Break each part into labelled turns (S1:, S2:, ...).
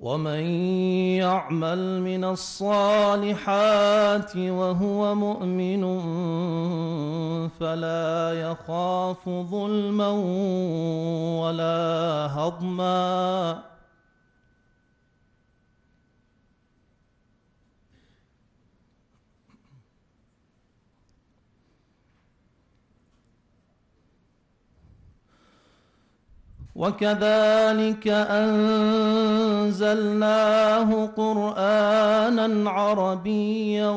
S1: ومن يعمل من الصالحات وهو مؤمن فلا يخاف ظلما ولا هضما وكذلك أنزلناه قرآنا عربيا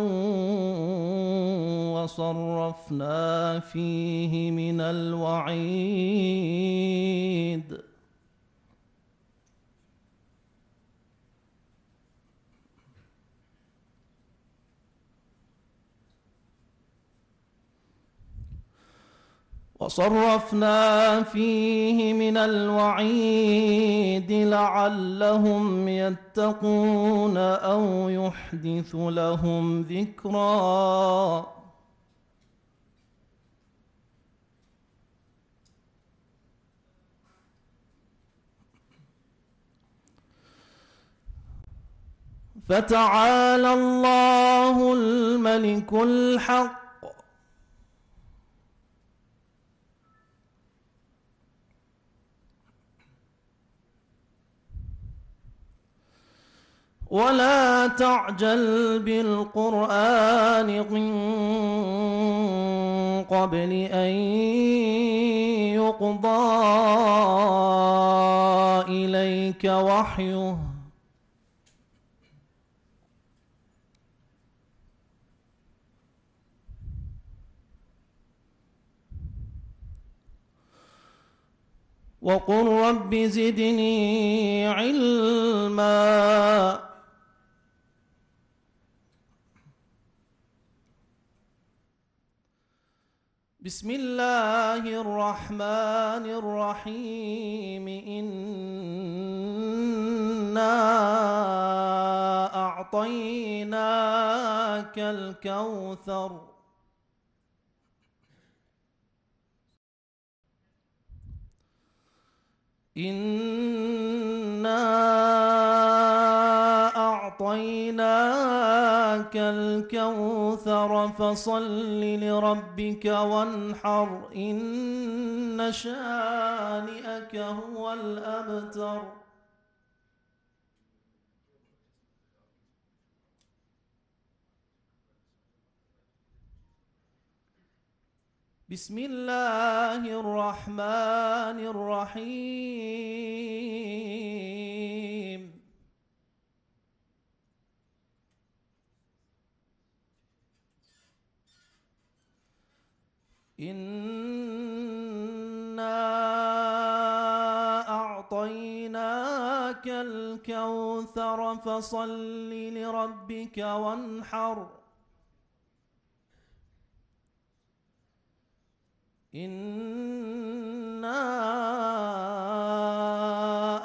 S1: وصرفنا فيه من الوعيد ۖ وصرفنا فيه من الوعيد لعلهم يتقون أو يحدث لهم ذكرا فتعالى الله الملك الحق ولا تعجل بالقرآن من قبل أن يقضى إليك وحيه وقل رب زدني علماً بسم الله الرحمن الرحيم إنا أعطيناك الكوثر إنا أعطيناك الكوثر فصل لربك وانحر إن شانئك هو الأبتر بسم الله الرحمن الرحيم إنا أعطيناك الكوثر فصل لربك وانحر إنا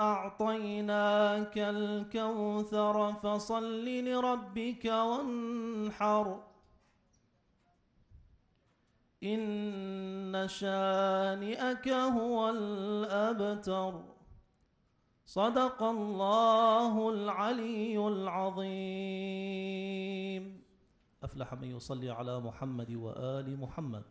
S1: أعطيناك الكوثر فصل لربك وانحر إن شانئك هو الأبتر صدق الله العلي العظيم أفلح من يصلي على محمد وآل محمد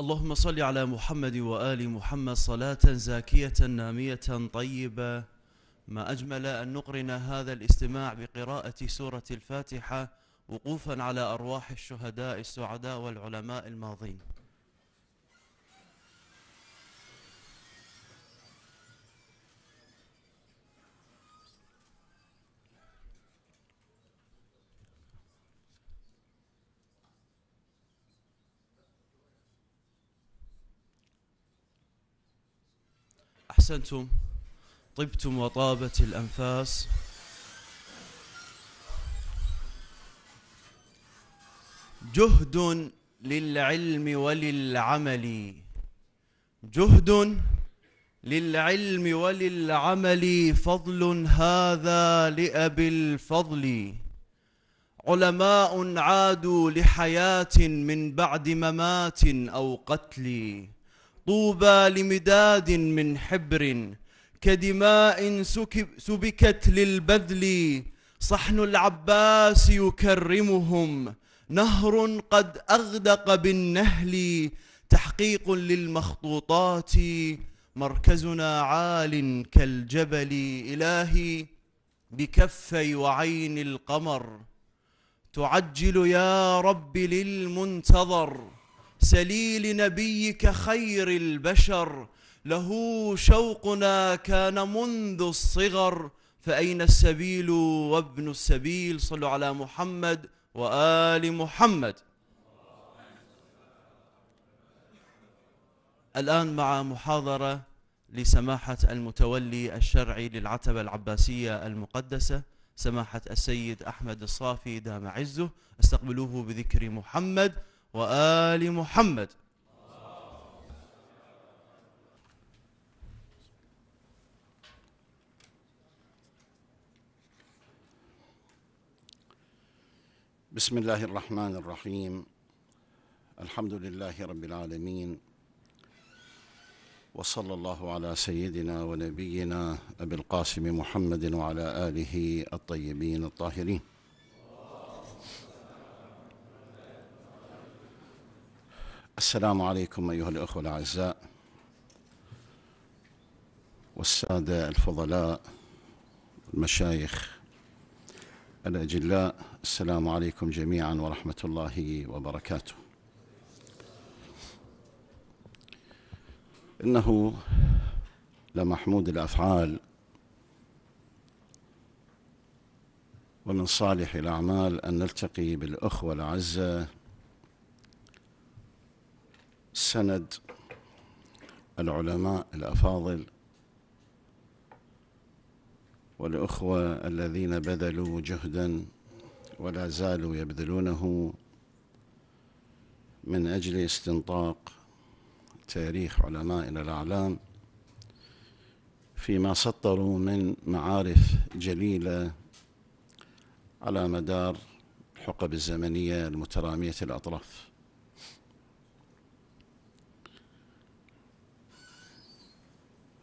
S2: اللهم صل على محمد وآل محمد صلاة زاكية نامية طيبة ما أجمل أن نقرن هذا الاستماع بقراءة سورة الفاتحة وقوفا على أرواح الشهداء السعداء والعلماء الماضين أحسنتم طبتم وطابت الأنفاس جهد للعلم وللعمل جهد للعلم وللعمل فضل هذا لأبي الفضل علماء عادوا لحياة من بعد ممات أو قتل طوبى لمداد من حبر كدماء سكب سبكت للبذل صحن العباس يكرمهم نهر قد أغدق بالنهل تحقيق للمخطوطات مركزنا عال كالجبل إلهي بكفي وعين القمر تعجل يا رب للمنتظر سليل نبيك خير البشر له شوقنا كان منذ الصغر فأين السبيل وابن السبيل صلوا على محمد وآل محمد الآن مع محاضرة لسماحة المتولي الشرعي للعتبة العباسية المقدسة سماحة السيد أحمد الصافي دام عزه استقبلوه بذكر محمد وآل محمد
S3: بسم الله الرحمن الرحيم الحمد لله رب العالمين وصلى الله على سيدنا ونبينا أبي القاسم محمد وعلى آله الطيبين الطاهرين السلام عليكم أيها الأخوة الأعزاء والسادة الفضلاء المشايخ الأجلاء السلام عليكم جميعا ورحمة الله وبركاته إنه لمحمود الأفعال ومن صالح الأعمال أن نلتقي بالأخوة الأعزاء سند العلماء الافاضل والاخوه الذين بذلوا جهدا ولا زالوا يبذلونه من اجل استنطاق تاريخ علمائنا الاعلام فيما سطروا من معارف جليله على مدار الحقب الزمنيه المتراميه الاطراف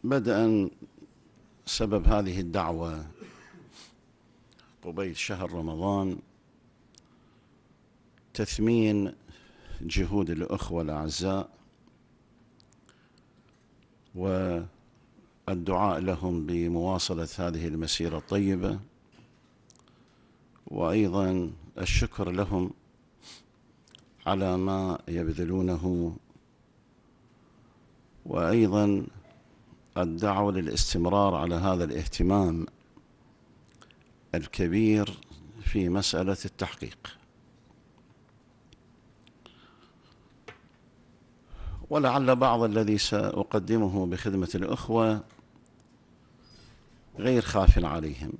S3: بدءا سبب هذه الدعوة قبيل شهر رمضان تثمين جهود الأخوة الأعزاء والدعاء لهم بمواصلة هذه المسيرة الطيبة وأيضا الشكر لهم على ما يبذلونه وأيضا الدعوة للاستمرار على هذا الاهتمام الكبير في مسألة التحقيق ولعل بعض الذي سأقدمه بخدمة الأخوة غير خاف عليهم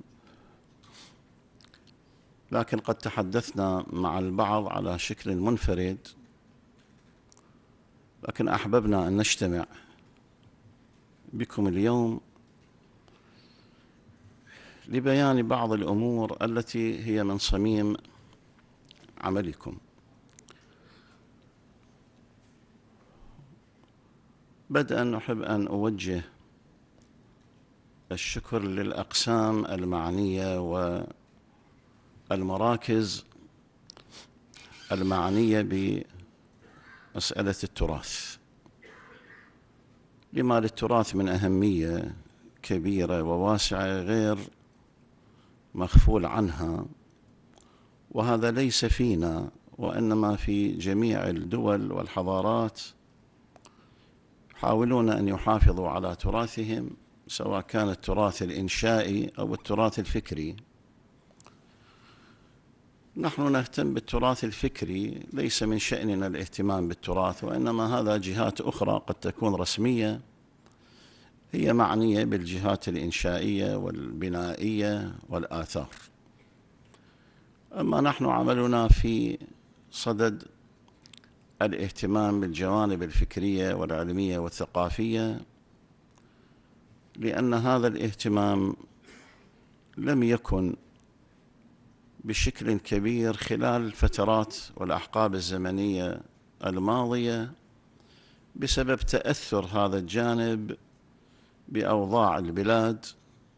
S3: لكن قد تحدثنا مع البعض على شكل منفرد لكن أحببنا أن نجتمع بكم اليوم لبيان بعض الامور التي هي من صميم عملكم بدءا احب ان اوجه الشكر للاقسام المعنيه والمراكز المعنيه بمساله التراث لما للتراث من أهمية كبيرة وواسعة غير مغفول عنها وهذا ليس فينا وإنما في جميع الدول والحضارات يحاولون أن يحافظوا على تراثهم سواء كان التراث الإنشائي أو التراث الفكري نحن نهتم بالتراث الفكري ليس من شأننا الاهتمام بالتراث وإنما هذا جهات أخرى قد تكون رسمية هي معنية بالجهات الإنشائية والبنائية والآثار أما نحن عملنا في صدد الاهتمام بالجوانب الفكرية والعلمية والثقافية لأن هذا الاهتمام لم يكن بشكل كبير خلال الفترات والاحقاب الزمنيه الماضيه بسبب تاثر هذا الجانب باوضاع البلاد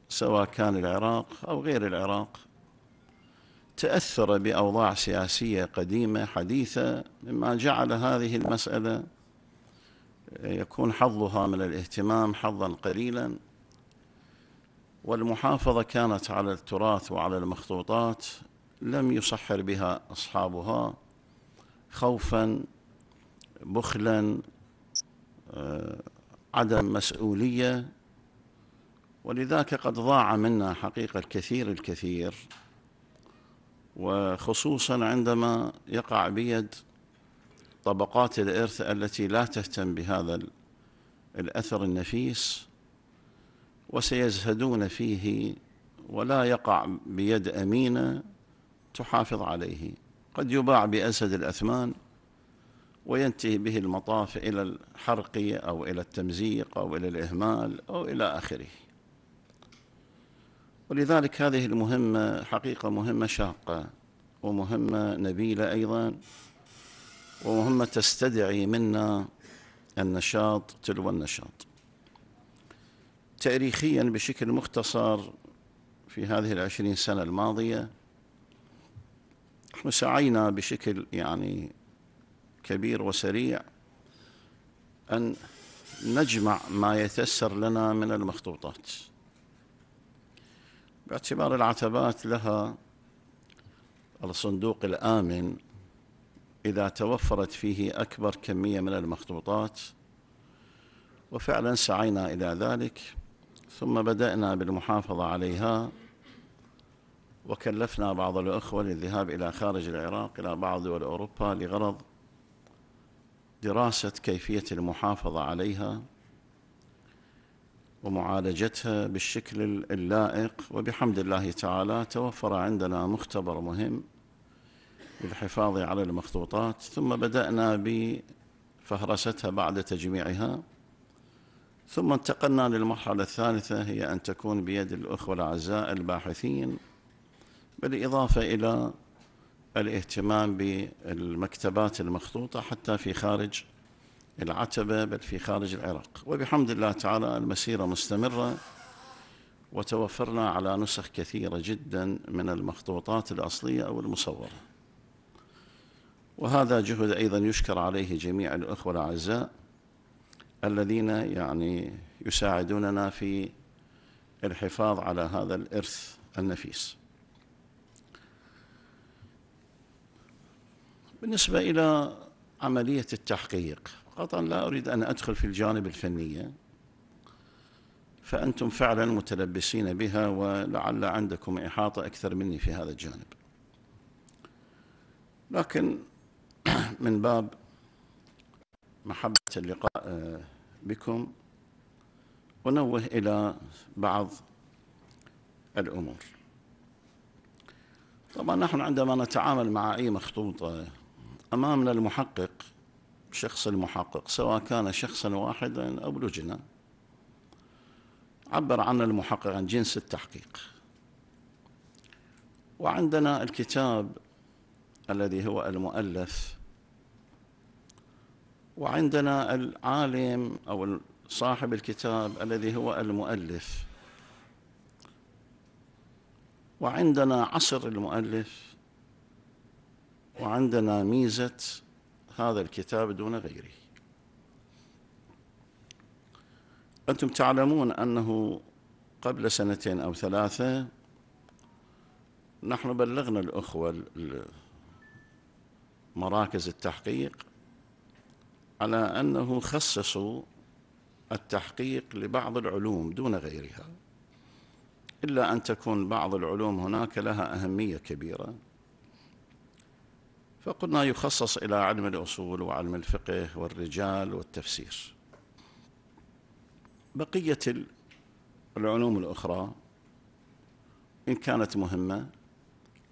S3: سواء كان العراق او غير العراق تاثر باوضاع سياسيه قديمه حديثه مما جعل هذه المساله يكون حظها من الاهتمام حظا قليلا والمحافظه كانت على التراث وعلى المخطوطات لم يصحر بها أصحابها خوفا بخلا آه، عدم مسؤولية ولذاك قد ضاع منا حقيقة الكثير الكثير وخصوصا عندما يقع بيد طبقات الإرث التي لا تهتم بهذا الأثر النفيس وسيزهدون فيه ولا يقع بيد أمينة تحافظ عليه قد يباع بأسد الأثمان وينتهي به المطاف إلى الحرق أو إلى التمزيق أو إلى الإهمال أو إلى آخره ولذلك هذه المهمة حقيقة مهمة شاقة ومهمة نبيلة أيضا ومهمة تستدعي منا النشاط تلو النشاط تاريخيا بشكل مختصر في هذه العشرين سنة الماضية نحن سعينا بشكل يعني كبير وسريع أن نجمع ما يتيسر لنا من المخطوطات باعتبار العتبات لها الصندوق الآمن إذا توفرت فيه أكبر كمية من المخطوطات وفعلا سعينا إلى ذلك ثم بدأنا بالمحافظة عليها وكلفنا بعض الأخوة للذهاب إلى خارج العراق إلى بعض دول أوروبا لغرض دراسة كيفية المحافظة عليها ومعالجتها بالشكل اللائق وبحمد الله تعالى توفر عندنا مختبر مهم للحفاظ على المخطوطات ثم بدأنا بفهرستها بعد تجميعها ثم انتقلنا للمرحلة الثالثة هي أن تكون بيد الأخوة الأعزاء الباحثين بالإضافة إلى الاهتمام بالمكتبات المخطوطة حتى في خارج العتبة بل في خارج العراق وبحمد الله تعالى المسيرة مستمرة وتوفرنا على نسخ كثيرة جدا من المخطوطات الأصلية أو المصورة وهذا جهد أيضا يشكر عليه جميع الأخوة الأعزاء الذين يعني يساعدوننا في الحفاظ على هذا الإرث النفيس بالنسبة إلى عملية التحقيق قطعا لا أريد أن أدخل في الجانب الفنية فأنتم فعلا متلبسين بها ولعل عندكم إحاطة أكثر مني في هذا الجانب لكن من باب محبة اللقاء آه، بكم أنوه إلى بعض الأمور طبعا نحن عندما نتعامل مع أي مخطوطة آه، أمامنا المحقق شخص المحقق سواء كان شخصا واحدا أو لجنة عبر عن المحقق عن جنس التحقيق وعندنا الكتاب الذي هو المؤلف وعندنا العالم أو صاحب الكتاب الذي هو المؤلف وعندنا عصر المؤلف وعندنا ميزة هذا الكتاب دون غيره أنتم تعلمون أنه قبل سنتين أو ثلاثة نحن بلغنا الأخوة مراكز التحقيق على أنه خصصوا التحقيق لبعض العلوم دون غيرها إلا أن تكون بعض العلوم هناك لها أهمية كبيرة فقلنا يخصص إلى علم الأصول وعلم الفقه والرجال والتفسير بقية العلوم الأخرى إن كانت مهمة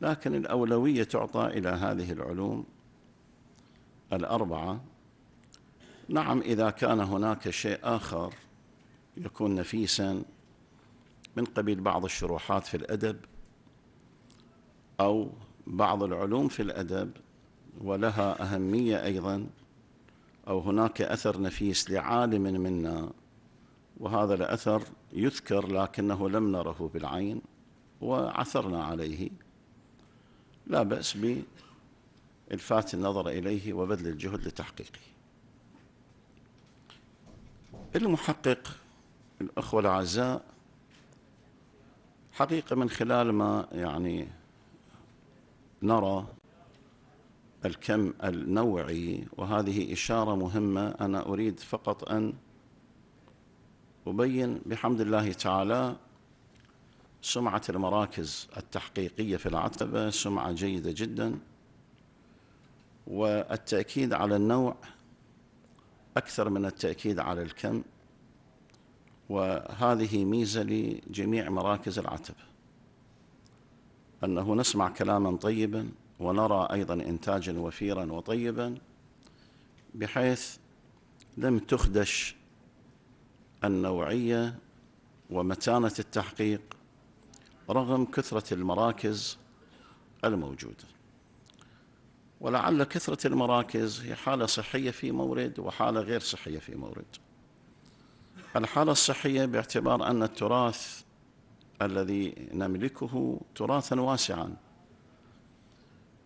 S3: لكن الأولوية تعطى إلى هذه العلوم الأربعة نعم إذا كان هناك شيء آخر يكون نفيسا من قبيل بعض الشروحات في الأدب أو بعض العلوم في الأدب ولها أهمية أيضا أو هناك أثر نفيس لعالم منا وهذا الأثر يذكر لكنه لم نره بالعين وعثرنا عليه لا بأس بإلفات النظر إليه وبذل الجهد لتحقيقه المحقق الأخوة الأعزاء حقيقة من خلال ما يعني نرى الكم النوعي وهذه إشارة مهمة أنا أريد فقط أن أبين بحمد الله تعالى سمعة المراكز التحقيقية في العتبة سمعة جيدة جدا والتأكيد على النوع أكثر من التأكيد على الكم وهذه ميزة لجميع مراكز العتبة أنه نسمع كلاما طيبا ونرى أيضا إنتاجا وفيرا وطيبا بحيث لم تخدش النوعية ومتانة التحقيق رغم كثرة المراكز الموجودة ولعل كثرة المراكز هي حالة صحية في مورد وحالة غير صحية في مورد الحالة الصحية باعتبار أن التراث الذي نملكه تراثا واسعا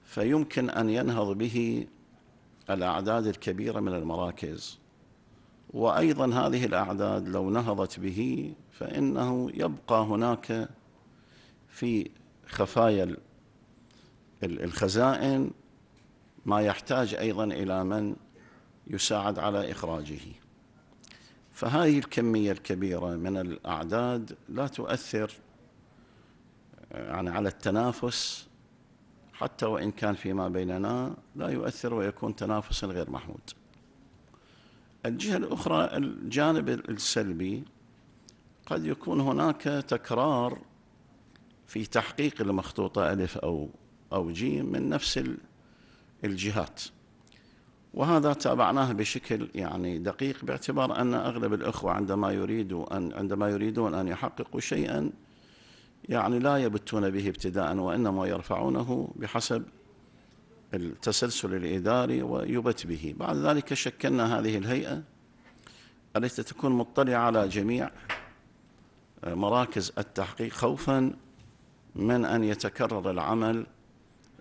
S3: فيمكن ان ينهض به الاعداد الكبيره من المراكز وايضا هذه الاعداد لو نهضت به فانه يبقى هناك في خفايا الخزائن ما يحتاج ايضا الى من يساعد على اخراجه فهذه الكميه الكبيره من الاعداد لا تؤثر يعني على التنافس حتى وإن كان فيما بيننا لا يؤثر ويكون تنافس غير محمود الجهة الأخرى الجانب السلبي قد يكون هناك تكرار في تحقيق المخطوطة ألف أو أو جيم من نفس الجهات وهذا تابعناه بشكل يعني دقيق باعتبار أن أغلب الأخوة عندما يريدوا أن عندما يريدون أن يحققوا شيئا يعني لا يبتون به ابتداء وإنما يرفعونه بحسب التسلسل الإداري ويبت به بعد ذلك شكلنا هذه الهيئة التي تكون مطلعة على جميع مراكز التحقيق خوفا من أن يتكرر العمل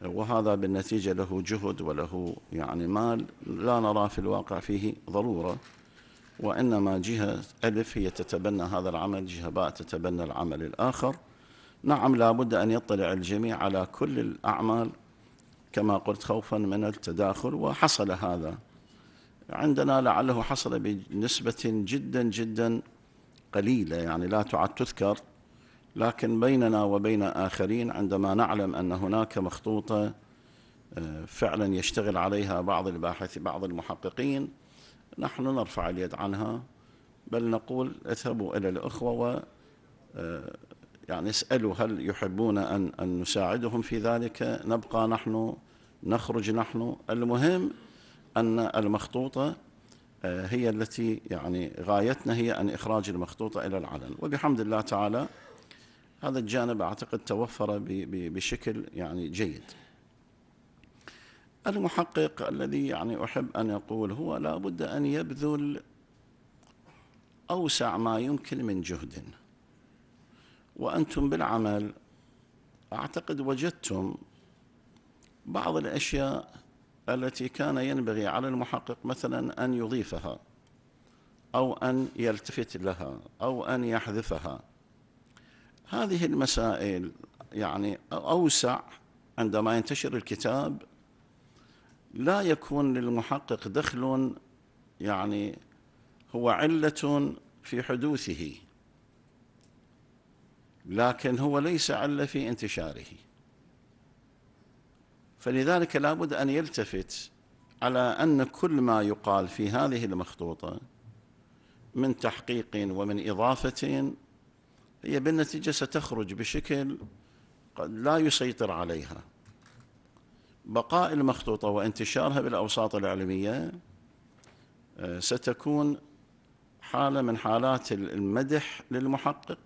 S3: وهذا بالنتيجة له جهد وله يعني مال لا نرى في الواقع فيه ضرورة وإنما جهة ألف هي تتبنى هذا العمل جهة باء تتبنى العمل الآخر نعم لا بد أن يطلع الجميع على كل الأعمال كما قلت خوفا من التداخل وحصل هذا عندنا لعله حصل بنسبة جدا جدا قليلة يعني لا تعد تذكر لكن بيننا وبين آخرين عندما نعلم أن هناك مخطوطة آه، فعلا يشتغل عليها بعض الباحثين بعض المحققين نحن نرفع اليد عنها بل نقول اذهبوا إلى الأخوة و آه، يعني اسألوا هل يحبون أن, أن نساعدهم في ذلك نبقى نحن نخرج نحن المهم أن المخطوطة آه، هي التي يعني غايتنا هي أن إخراج المخطوطة إلى العلن وبحمد الله تعالى هذا الجانب أعتقد توفر بشكل يعني جيد المحقق الذي يعني أحب أن يقول هو لابد أن يبذل أوسع ما يمكن من جهد وأنتم بالعمل أعتقد وجدتم بعض الأشياء التي كان ينبغي على المحقق مثلا أن يضيفها أو أن يلتفت لها أو أن يحذفها هذه المسائل يعني أوسع عندما ينتشر الكتاب لا يكون للمحقق دخل يعني هو علة في حدوثه لكن هو ليس عل في انتشاره فلذلك لابد ان يلتفت على ان كل ما يقال في هذه المخطوطه من تحقيق ومن اضافه هي بالنتيجه ستخرج بشكل قد لا يسيطر عليها بقاء المخطوطه وانتشارها بالاوساط العلميه آه، ستكون حاله من حالات المدح للمحقق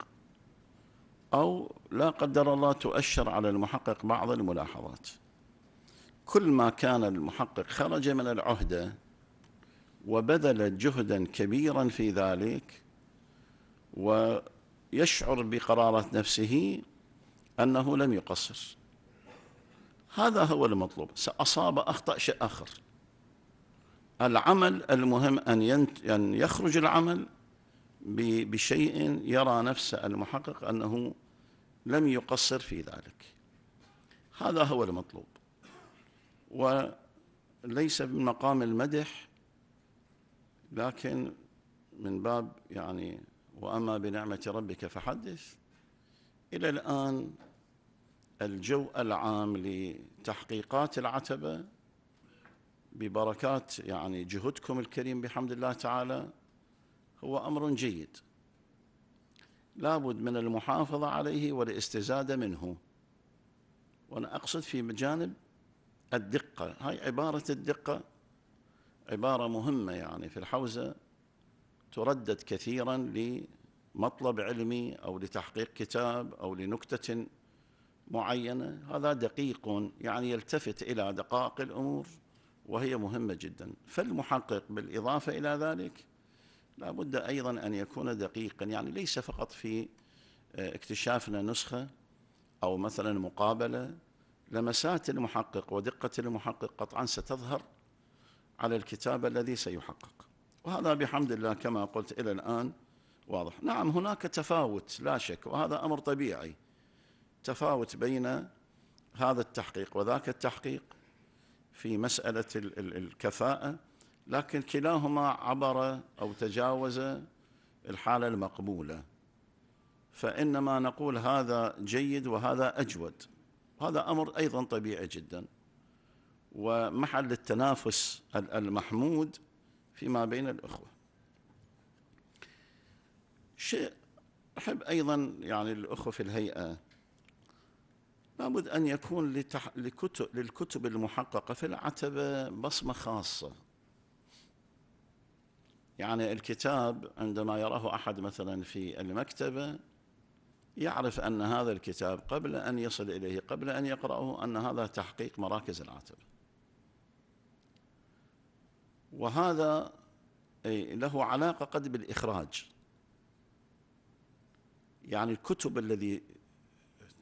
S3: أو لا قدر الله تؤشر على المحقق بعض الملاحظات كل ما كان المحقق خرج من العهدة وبذل جهدا كبيرا في ذلك ويشعر بقرارة نفسه أنه لم يقصر هذا هو المطلوب سأصاب أخطأ شيء آخر العمل المهم أن, أن يخرج العمل بشيء يرى نفس المحقق أنه لم يقصر في ذلك هذا هو المطلوب وليس من مقام المدح لكن من باب يعني وأما بنعمة ربك فحدث إلى الآن الجو العام لتحقيقات العتبة ببركات يعني جهدكم الكريم بحمد الله تعالى هو امر جيد لابد من المحافظه عليه والاستزاده منه وانا اقصد في جانب الدقه هاي عباره الدقه عباره مهمه يعني في الحوزه تردد كثيرا لمطلب علمي او لتحقيق كتاب او لنكته معينه هذا دقيق يعني يلتفت الى دقائق الامور وهي مهمه جدا فالمحقق بالاضافه الى ذلك لا بد أيضا أن يكون دقيقا يعني ليس فقط في آه، اكتشافنا نسخة أو مثلا مقابلة لمسات المحقق ودقة المحقق قطعا ستظهر على الكتاب الذي سيحقق وهذا بحمد الله كما قلت إلى الآن واضح نعم هناك تفاوت لا شك وهذا أمر طبيعي تفاوت بين هذا التحقيق وذاك التحقيق في مسألة الكفاءة لكن كلاهما عبر أو تجاوز الحالة المقبولة فإنما نقول هذا جيد وهذا أجود هذا أمر أيضا طبيعي جدا ومحل التنافس المحمود فيما بين الأخوة شيء أحب أيضا يعني الأخوة في الهيئة لابد أن يكون لكتب... للكتب المحققة في العتبة بصمة خاصة يعني الكتاب عندما يراه احد مثلا في المكتبه يعرف ان هذا الكتاب قبل ان يصل اليه قبل ان يقراه ان هذا تحقيق مراكز العتبه وهذا له علاقه قد بالاخراج يعني الكتب الذي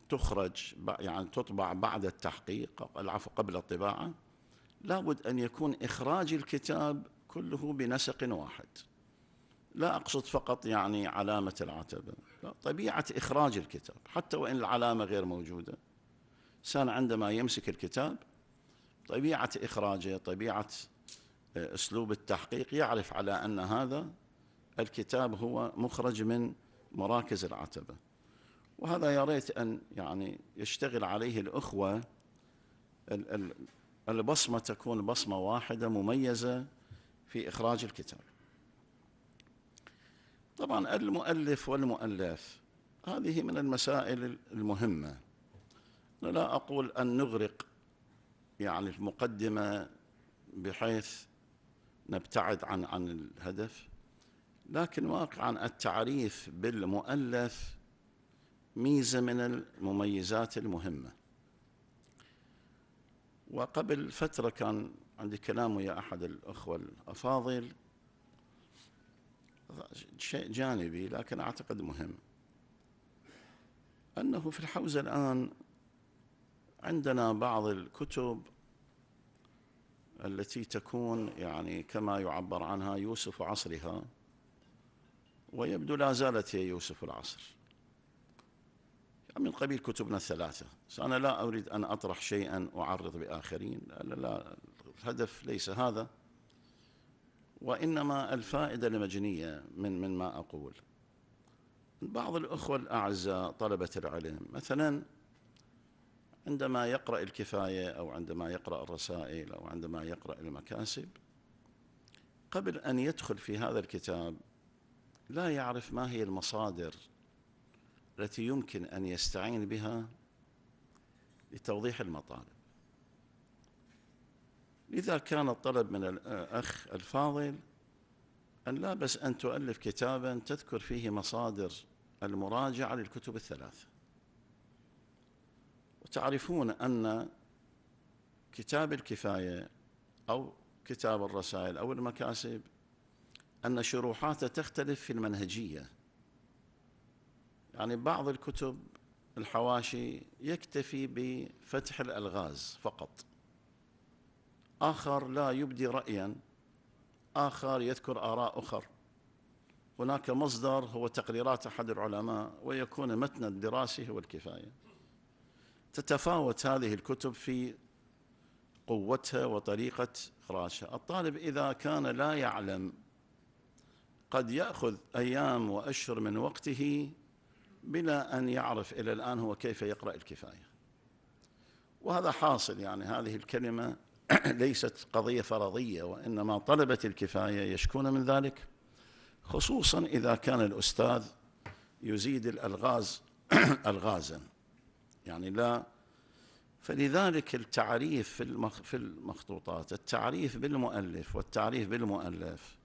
S3: تخرج يعني تطبع بعد التحقيق العفو قبل الطباعه لابد ان يكون اخراج الكتاب كله بنسق واحد لا أقصد فقط يعني علامة العتبة لا طبيعة إخراج الكتاب حتى وإن العلامة غير موجودة الإنسان عندما يمسك الكتاب طبيعة إخراجه طبيعة آه، أسلوب التحقيق يعرف على أن هذا الكتاب هو مخرج من مراكز العتبة وهذا يا ريت أن يعني يشتغل عليه الأخوة البصمة تكون بصمة واحدة مميزة في إخراج الكتاب طبعا المؤلف والمؤلف هذه من المسائل المهمة أنا لا أقول أن نغرق يعني المقدمة بحيث نبتعد عن عن الهدف لكن واقعا التعريف بالمؤلف ميزة من المميزات المهمة وقبل فترة كان عندي كلام ويا أحد الأخوة الأفاضل شيء جانبي لكن أعتقد مهم أنه في الحوزة الآن عندنا بعض الكتب التي تكون يعني كما يعبر عنها يوسف عصرها ويبدو لا زالت هي يوسف العصر يعني من قبيل كتبنا الثلاثة أنا لا أريد أن أطرح شيئا أعرض بآخرين لا, لا الهدف ليس هذا وإنما الفائدة المجنية من من ما أقول بعض الأخوة الأعزاء طلبة العلم مثلا عندما يقرأ الكفاية أو عندما يقرأ الرسائل أو عندما يقرأ المكاسب قبل أن يدخل في هذا الكتاب لا يعرف ما هي المصادر التي يمكن أن يستعين بها لتوضيح المطالب لذا كان الطلب من الأخ الفاضل أن لا بس أن تؤلف كتابا تذكر فيه مصادر المراجعة للكتب الثلاثة وتعرفون أن كتاب الكفاية أو كتاب الرسائل أو المكاسب أن شروحاته تختلف في المنهجية يعني بعض الكتب الحواشي يكتفي بفتح الألغاز فقط آخر لا يبدي رأيا آخر يذكر آراء أخر هناك مصدر هو تقريرات أحد العلماء ويكون متن الدراسة هو الكفاية تتفاوت هذه الكتب في قوتها وطريقة إخراجها الطالب إذا كان لا يعلم قد يأخذ أيام وأشهر من وقته بلا أن يعرف إلى الآن هو كيف يقرأ الكفاية وهذا حاصل يعني هذه الكلمة ليست قضية فرضية وإنما طلبة الكفاية يشكون من ذلك خصوصا إذا كان الأستاذ يزيد الألغاز ألغازا يعني لا فلذلك التعريف في في المخطوطات التعريف بالمؤلف والتعريف بالمؤلف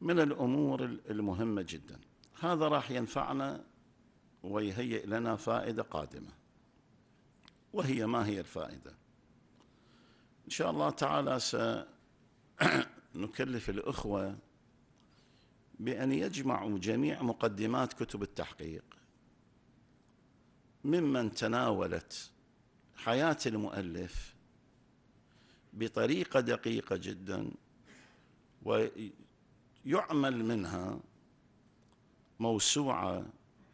S3: من الامور المهمه جدا هذا راح ينفعنا ويهيئ لنا فائده قادمه وهي ما هي الفائده إن شاء الله تعالى سنكلف الأخوة بأن يجمعوا جميع مقدمات كتب التحقيق ممن تناولت حياة المؤلف بطريقة دقيقة جدا ويعمل منها موسوعة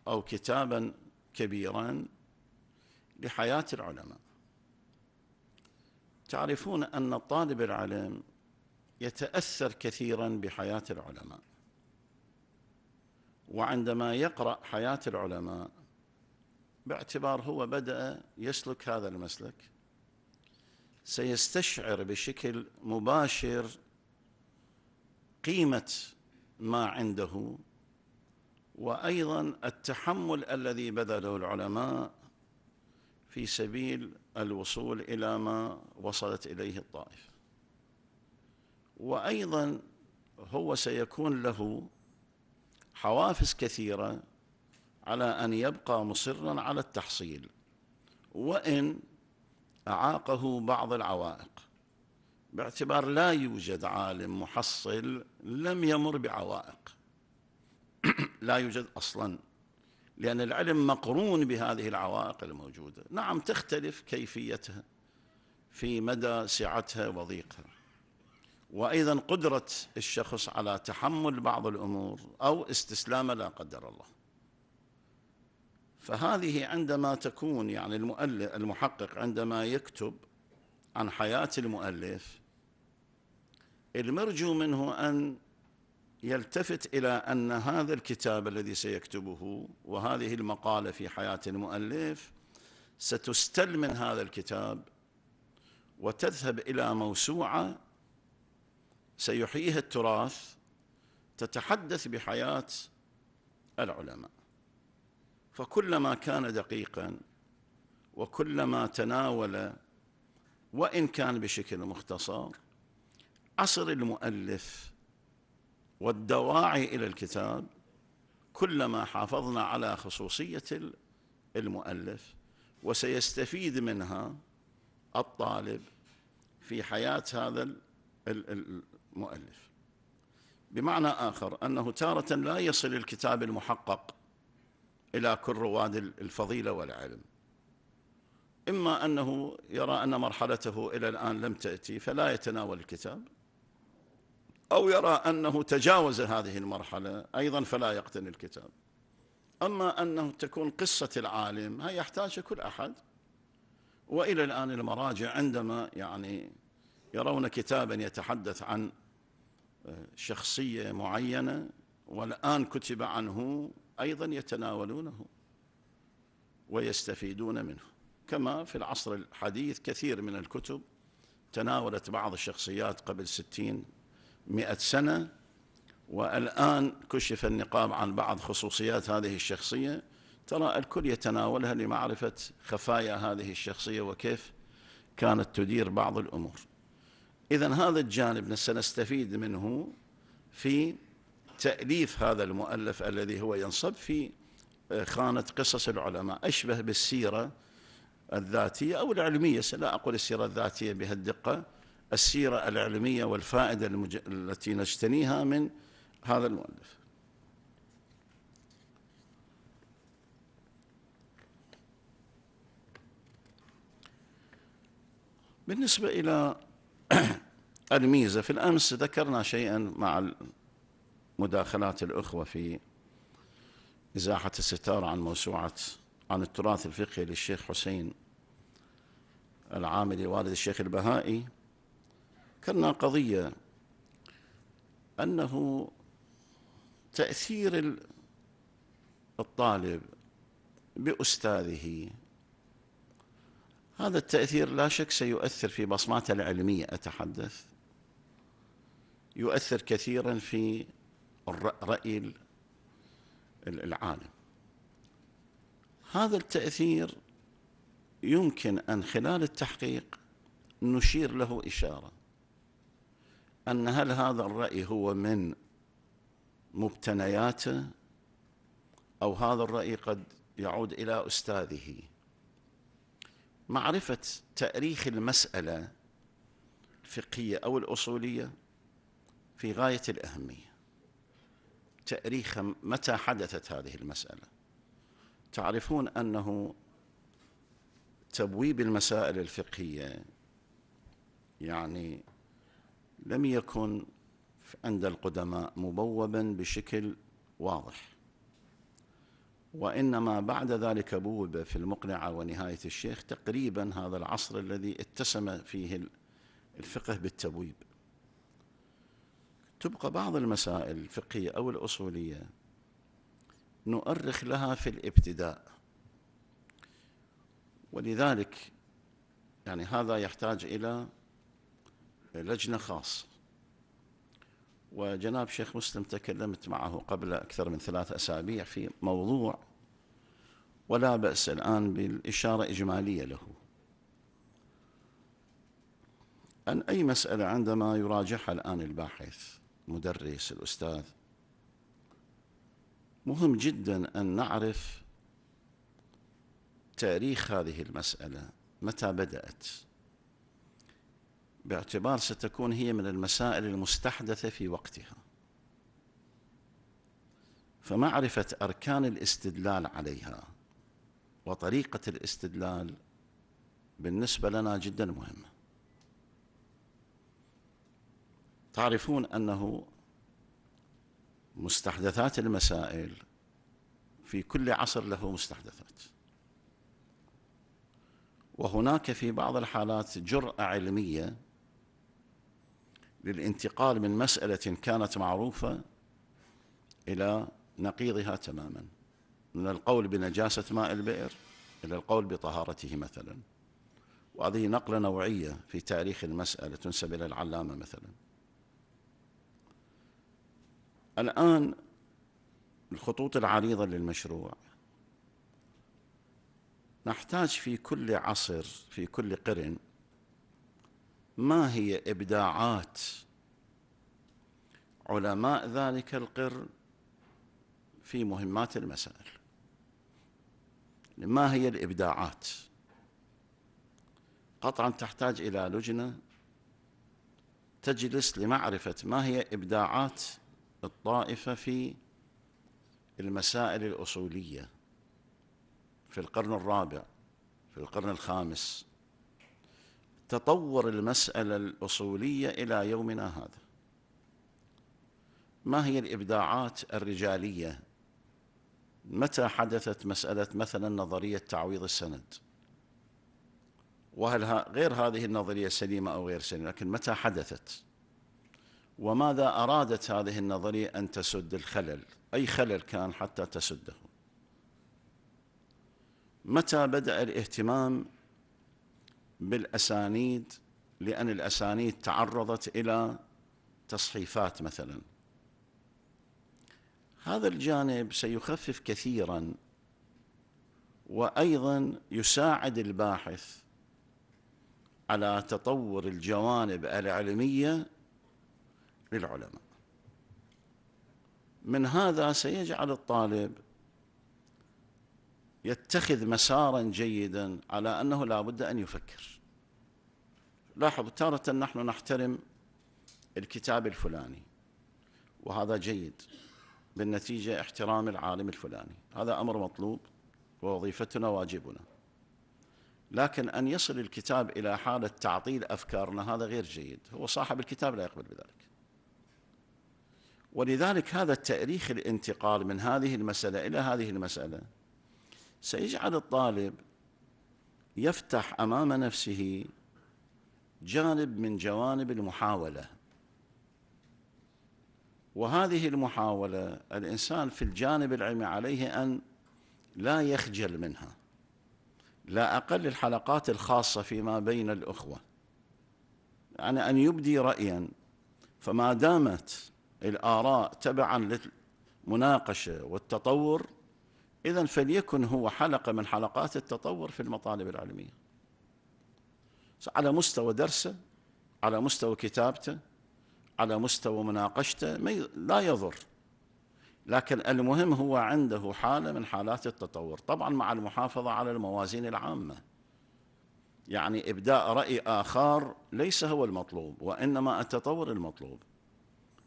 S3: أو كتابا كبيرا لحياة العلماء تعرفون ان الطالب العلم يتاثر كثيرا بحياه العلماء وعندما يقرا حياه العلماء باعتبار هو بدا يسلك هذا المسلك سيستشعر بشكل مباشر قيمه ما عنده وايضا التحمل الذي بذله العلماء في سبيل الوصول الى ما وصلت اليه الطائفه وايضا هو سيكون له حوافز كثيره على ان يبقى مصرا على التحصيل وان اعاقه بعض العوائق باعتبار لا يوجد عالم محصل لم يمر بعوائق لا يوجد اصلا لأن العلم مقرون بهذه العوائق الموجودة نعم تختلف كيفيتها في مدى سعتها وضيقها وأيضا قدرة الشخص على تحمل بعض الأمور أو استسلام لا قدر الله فهذه عندما تكون يعني المؤلف المحقق عندما يكتب عن حياة المؤلف المرجو منه أن يلتفت الى ان هذا الكتاب الذي سيكتبه وهذه المقاله في حياه المؤلف ستستل من هذا الكتاب وتذهب الى موسوعه سيحييها التراث تتحدث بحياه العلماء فكلما كان دقيقا وكلما تناول وان كان بشكل مختصر عصر المؤلف والدواعي الى الكتاب كلما حافظنا على خصوصيه المؤلف وسيستفيد منها الطالب في حياه هذا المؤلف بمعنى اخر انه تاره لا يصل الكتاب المحقق الى كل رواد الفضيله والعلم اما انه يرى ان مرحلته الى الان لم تاتي فلا يتناول الكتاب أو يرى أنه تجاوز هذه المرحلة أيضا فلا يقتني الكتاب أما أنه تكون قصة العالم هي يحتاج كل أحد وإلى الآن المراجع عندما يعني يرون كتابا يتحدث عن آه، شخصية معينة والآن كتب عنه أيضا يتناولونه ويستفيدون منه كما في العصر الحديث كثير من الكتب تناولت بعض الشخصيات قبل ستين مئة سنة والآن كشف النقاب عن بعض خصوصيات هذه الشخصية ترى الكل يتناولها لمعرفة خفايا هذه الشخصية وكيف كانت تدير بعض الأمور إذا هذا الجانب سنستفيد منه في تأليف هذا المؤلف الذي هو ينصب في آه، خانة قصص العلماء أشبه بالسيرة الذاتية أو العلمية لا أقول السيرة الذاتية بهالدقة السيرة العلمية والفائدة المج... التي نجتنيها من هذا المؤلف بالنسبة إلى الميزة في الأمس ذكرنا شيئا مع مداخلات الأخوة في إزاحة الستار عن موسوعة عن التراث الفقهي للشيخ حسين العاملي والد الشيخ البهائي ذكرنا قضية أنه تأثير الطالب بأستاذه هذا التأثير لا شك سيؤثر في بصماته العلمية أتحدث يؤثر كثيرا في رأي العالم هذا التأثير يمكن أن خلال التحقيق نشير له إشارة أن هل هذا الرأي هو من مقتنياته أو هذا الرأي قد يعود إلى أستاذه معرفة تأريخ المسألة الفقهية أو الأصولية في غاية الأهمية تأريخ متى حدثت هذه المسألة تعرفون أنه تبويب المسائل الفقهية يعني لم يكن عند القدماء مبوبا بشكل واضح وانما بعد ذلك بوب في المقنعه ونهايه الشيخ تقريبا هذا العصر الذي اتسم فيه الفقه بالتبويب تبقى بعض المسائل الفقهيه او الاصوليه نؤرخ لها في الابتداء ولذلك يعني هذا يحتاج الى لجنة خاص وجناب شيخ مسلم تكلمت معه قبل أكثر من ثلاث أسابيع في موضوع ولا بأس الآن بالإشارة إجمالية له أن أي مسألة عندما يراجعها الآن الباحث المدرس الأستاذ مهم جدا أن نعرف تاريخ هذه المسألة متى بدأت باعتبار ستكون هي من المسائل المستحدثة في وقتها فمعرفة أركان الاستدلال عليها وطريقة الاستدلال بالنسبة لنا جدا مهمة تعرفون أنه مستحدثات المسائل في كل عصر له مستحدثات وهناك في بعض الحالات جرأة علمية للانتقال من مسألة كانت معروفة إلى نقيضها تماما من القول بنجاسة ماء البئر إلى القول بطهارته مثلا وهذه نقلة نوعية في تاريخ المسألة تنسب إلى العلامة مثلا الآن الخطوط العريضة للمشروع نحتاج في كل عصر في كل قرن ما هي ابداعات علماء ذلك القرن في مهمات المسائل ما هي الابداعات قطعا تحتاج الى لجنه تجلس لمعرفه ما هي ابداعات الطائفه في المسائل الاصوليه في القرن الرابع في القرن الخامس تطور المساله الاصوليه الى يومنا هذا ما هي الابداعات الرجاليه متى حدثت مساله مثلا نظريه تعويض السند وهل غير هذه النظريه سليمه او غير سليمه لكن متى حدثت وماذا ارادت هذه النظريه ان تسد الخلل اي خلل كان حتى تسده متى بدا الاهتمام بالأسانيد لأن الأسانيد تعرضت إلى تصحيفات مثلا هذا الجانب سيخفف كثيرا وأيضا يساعد الباحث على تطور الجوانب العلمية للعلماء من هذا سيجعل الطالب يتخذ مسارا جيدا على أنه لا بد أن يفكر لاحظ تارة نحن نحترم الكتاب الفلاني وهذا جيد بالنتيجة احترام العالم الفلاني هذا أمر مطلوب ووظيفتنا واجبنا لكن أن يصل الكتاب إلى حالة تعطيل أفكارنا هذا غير جيد هو صاحب الكتاب لا يقبل بذلك ولذلك هذا التأريخ الانتقال من هذه المسألة إلى هذه المسألة سيجعل الطالب يفتح امام نفسه جانب من جوانب المحاوله وهذه المحاوله الانسان في الجانب العلمي عليه ان لا يخجل منها لا اقل الحلقات الخاصه فيما بين الاخوه يعني ان يبدي رايا فما دامت الاراء تبعا للمناقشه والتطور إذا فليكن هو حلقة من حلقات التطور في المطالب العلمية على مستوى درسه على مستوى كتابته على مستوى مناقشته لا يضر لكن المهم هو عنده حالة من حالات التطور طبعا مع المحافظة على الموازين العامة يعني إبداء رأي آخر ليس هو المطلوب وإنما التطور المطلوب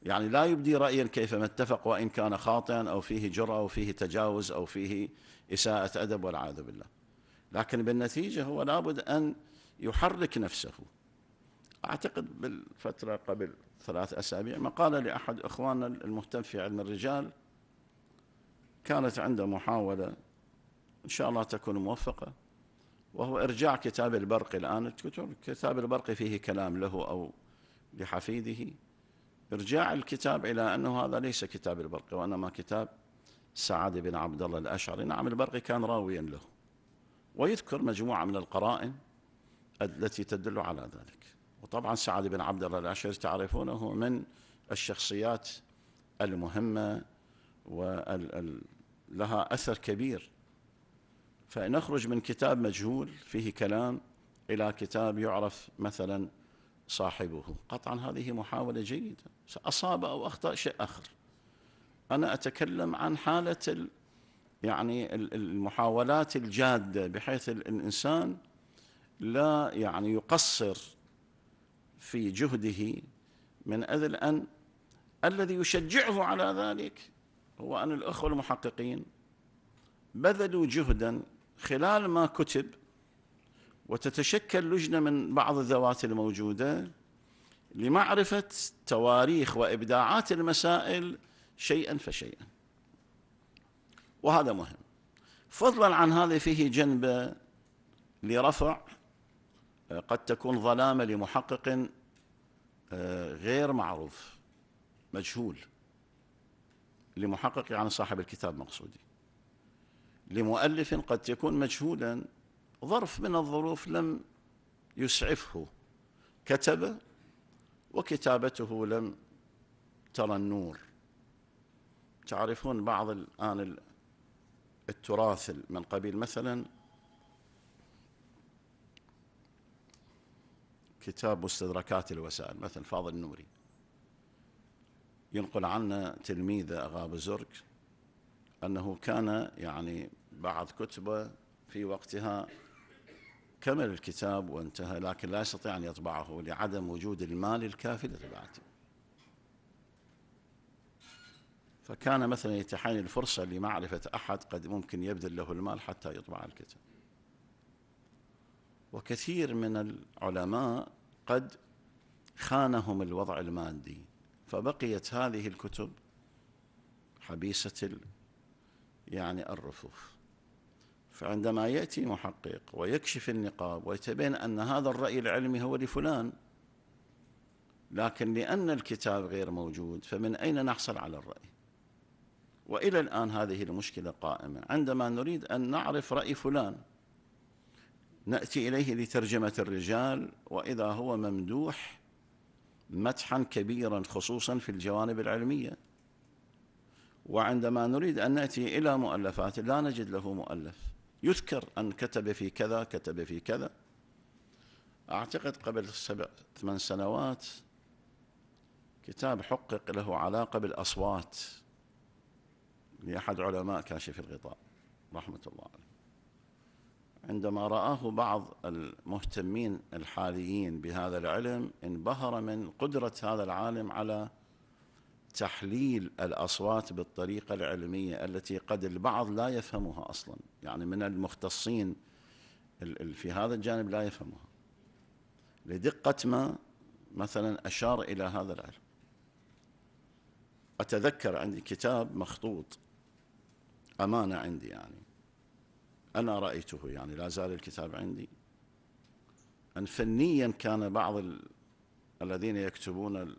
S3: يعني لا يبدي رأيا كيفما اتفق وإن كان خاطئا أو فيه جرأة أو فيه تجاوز أو فيه إساءة أدب والعياذ بالله لكن بالنتيجة هو لابد أن يحرك نفسه أعتقد بالفترة قبل ثلاث أسابيع مقالة لأحد إخواننا المهتم في علم الرجال كانت عنده محاولة إن شاء الله تكون موفقة وهو إرجاع كتاب البرقي الآن كتاب البرقي فيه كلام له أو لحفيده إرجاع الكتاب إلى أنه هذا ليس كتاب البرقي وإنما كتاب سعد بن عبد الله الأشعري نعم البرقي كان راويا له ويذكر مجموعة من القرائن التي تدل على ذلك وطبعا سعد بن عبد الله الأشعري تعرفونه من الشخصيات المهمة ولها أثر كبير فنخرج من كتاب مجهول فيه كلام إلى كتاب يعرف مثلا صاحبه قطعا هذه محاولة جيدة أصاب أو أخطأ شيء آخر أنا أتكلم عن حالة ال يعني المحاولات الجادة بحيث الإنسان لا يعني يقصر في جهده من أجل أن الذي يشجعه على ذلك هو أن الأخوة المحققين بذلوا جهدا خلال ما كتب وتتشكل لجنة من بعض الذوات الموجودة لمعرفة تواريخ وإبداعات المسائل شيئا فشيئا وهذا مهم فضلا عن هذا فيه جنبة لرفع آه، قد تكون ظلامة لمحقق آه، غير معروف مجهول لمحقق يعني صاحب الكتاب مقصودي لمؤلف قد يكون مجهولا ظرف من الظروف لم يسعفه كتب وكتابته لم ترى النور تعرفون بعض الآن التراث من قبيل مثلا كتاب مستدركات الوسائل مثل فاضل النوري ينقل عنا تلميذه أغاب زرق أنه كان يعني بعض كتبه في وقتها كمل الكتاب وانتهى لكن لا يستطيع أن يطبعه لعدم وجود المال الكافي لطباعته فكان مثلا يتحين الفرصة لمعرفة أحد قد ممكن يبذل له المال حتى يطبع الكتاب وكثير من العلماء قد خانهم الوضع المادي فبقيت هذه الكتب حبيسة يعني الرفوف فعندما يأتي محقق ويكشف النقاب ويتبين أن هذا الرأي العلمي هو لفلان لكن لأن الكتاب غير موجود فمن أين نحصل على الرأي وإلى الآن هذه المشكلة قائمة عندما نريد أن نعرف رأي فلان نأتي إليه لترجمة الرجال وإذا هو ممدوح مدحا كبيرا خصوصا في الجوانب العلمية وعندما نريد أن نأتي إلى مؤلفات لا نجد له مؤلف يذكر أن كتب في كذا كتب في كذا أعتقد قبل سبع ثمان سنوات كتاب حقق له علاقة بالأصوات لأحد علماء كاشف الغطاء رحمة الله عليه عندما رآه بعض المهتمين الحاليين بهذا العلم انبهر من قدرة هذا العالم على تحليل الاصوات بالطريقه العلميه التي قد البعض لا يفهمها اصلا يعني من المختصين في هذا الجانب لا يفهمها لدقه ما مثلا اشار الى هذا العلم اتذكر عندي كتاب مخطوط امانه عندي يعني انا رايته يعني لا زال الكتاب عندي ان فنيا كان بعض الذين يكتبون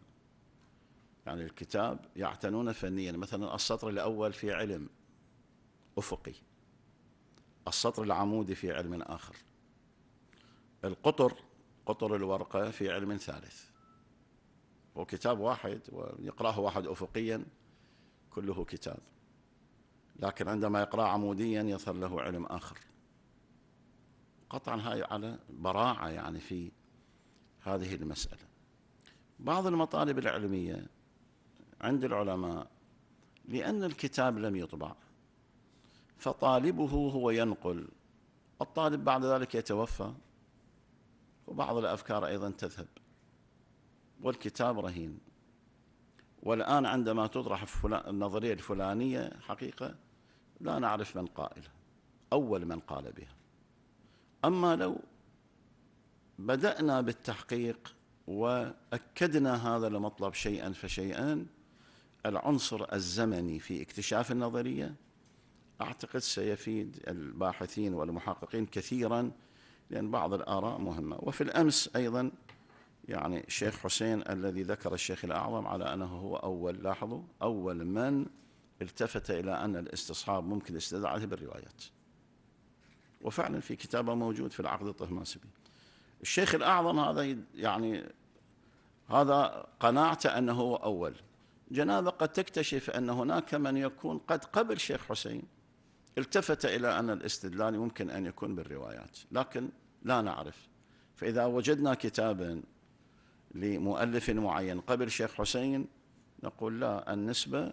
S3: يعني الكتاب يعتنون فنيا يعني مثلا السطر الأول في علم أفقي السطر العمودي في علم آخر القطر قطر الورقة في علم ثالث هو كتاب واحد ويقرأه واحد أفقيا كله كتاب لكن عندما يقرأ عموديا يظهر له علم آخر قطعا هاي على براعة يعني في هذه المسألة بعض المطالب العلمية عند العلماء لأن الكتاب لم يطبع فطالبه هو ينقل الطالب بعد ذلك يتوفى وبعض الأفكار أيضا تذهب والكتاب رهين والآن عندما تطرح النظرية الفلانية حقيقة لا نعرف من قائلها أول من قال بها أما لو بدأنا بالتحقيق وأكدنا هذا المطلب شيئا فشيئا العنصر الزمني في اكتشاف النظريه اعتقد سيفيد الباحثين والمحققين كثيرا لان بعض الاراء مهمه وفي الامس ايضا يعني الشيخ حسين الذي ذكر الشيخ الاعظم على انه هو اول لاحظوا اول من التفت الى ان الاستصحاب ممكن الاستدعاء بالروايات وفعلا في كتابه موجود في العقد الطهماسبي الشيخ الاعظم هذا يعني هذا قناعته انه هو اول جنابه قد تكتشف ان هناك من يكون قد قبل شيخ حسين التفت الى ان الاستدلال يمكن ان يكون بالروايات، لكن لا نعرف. فاذا وجدنا كتابا لمؤلف معين قبل شيخ حسين نقول لا النسبه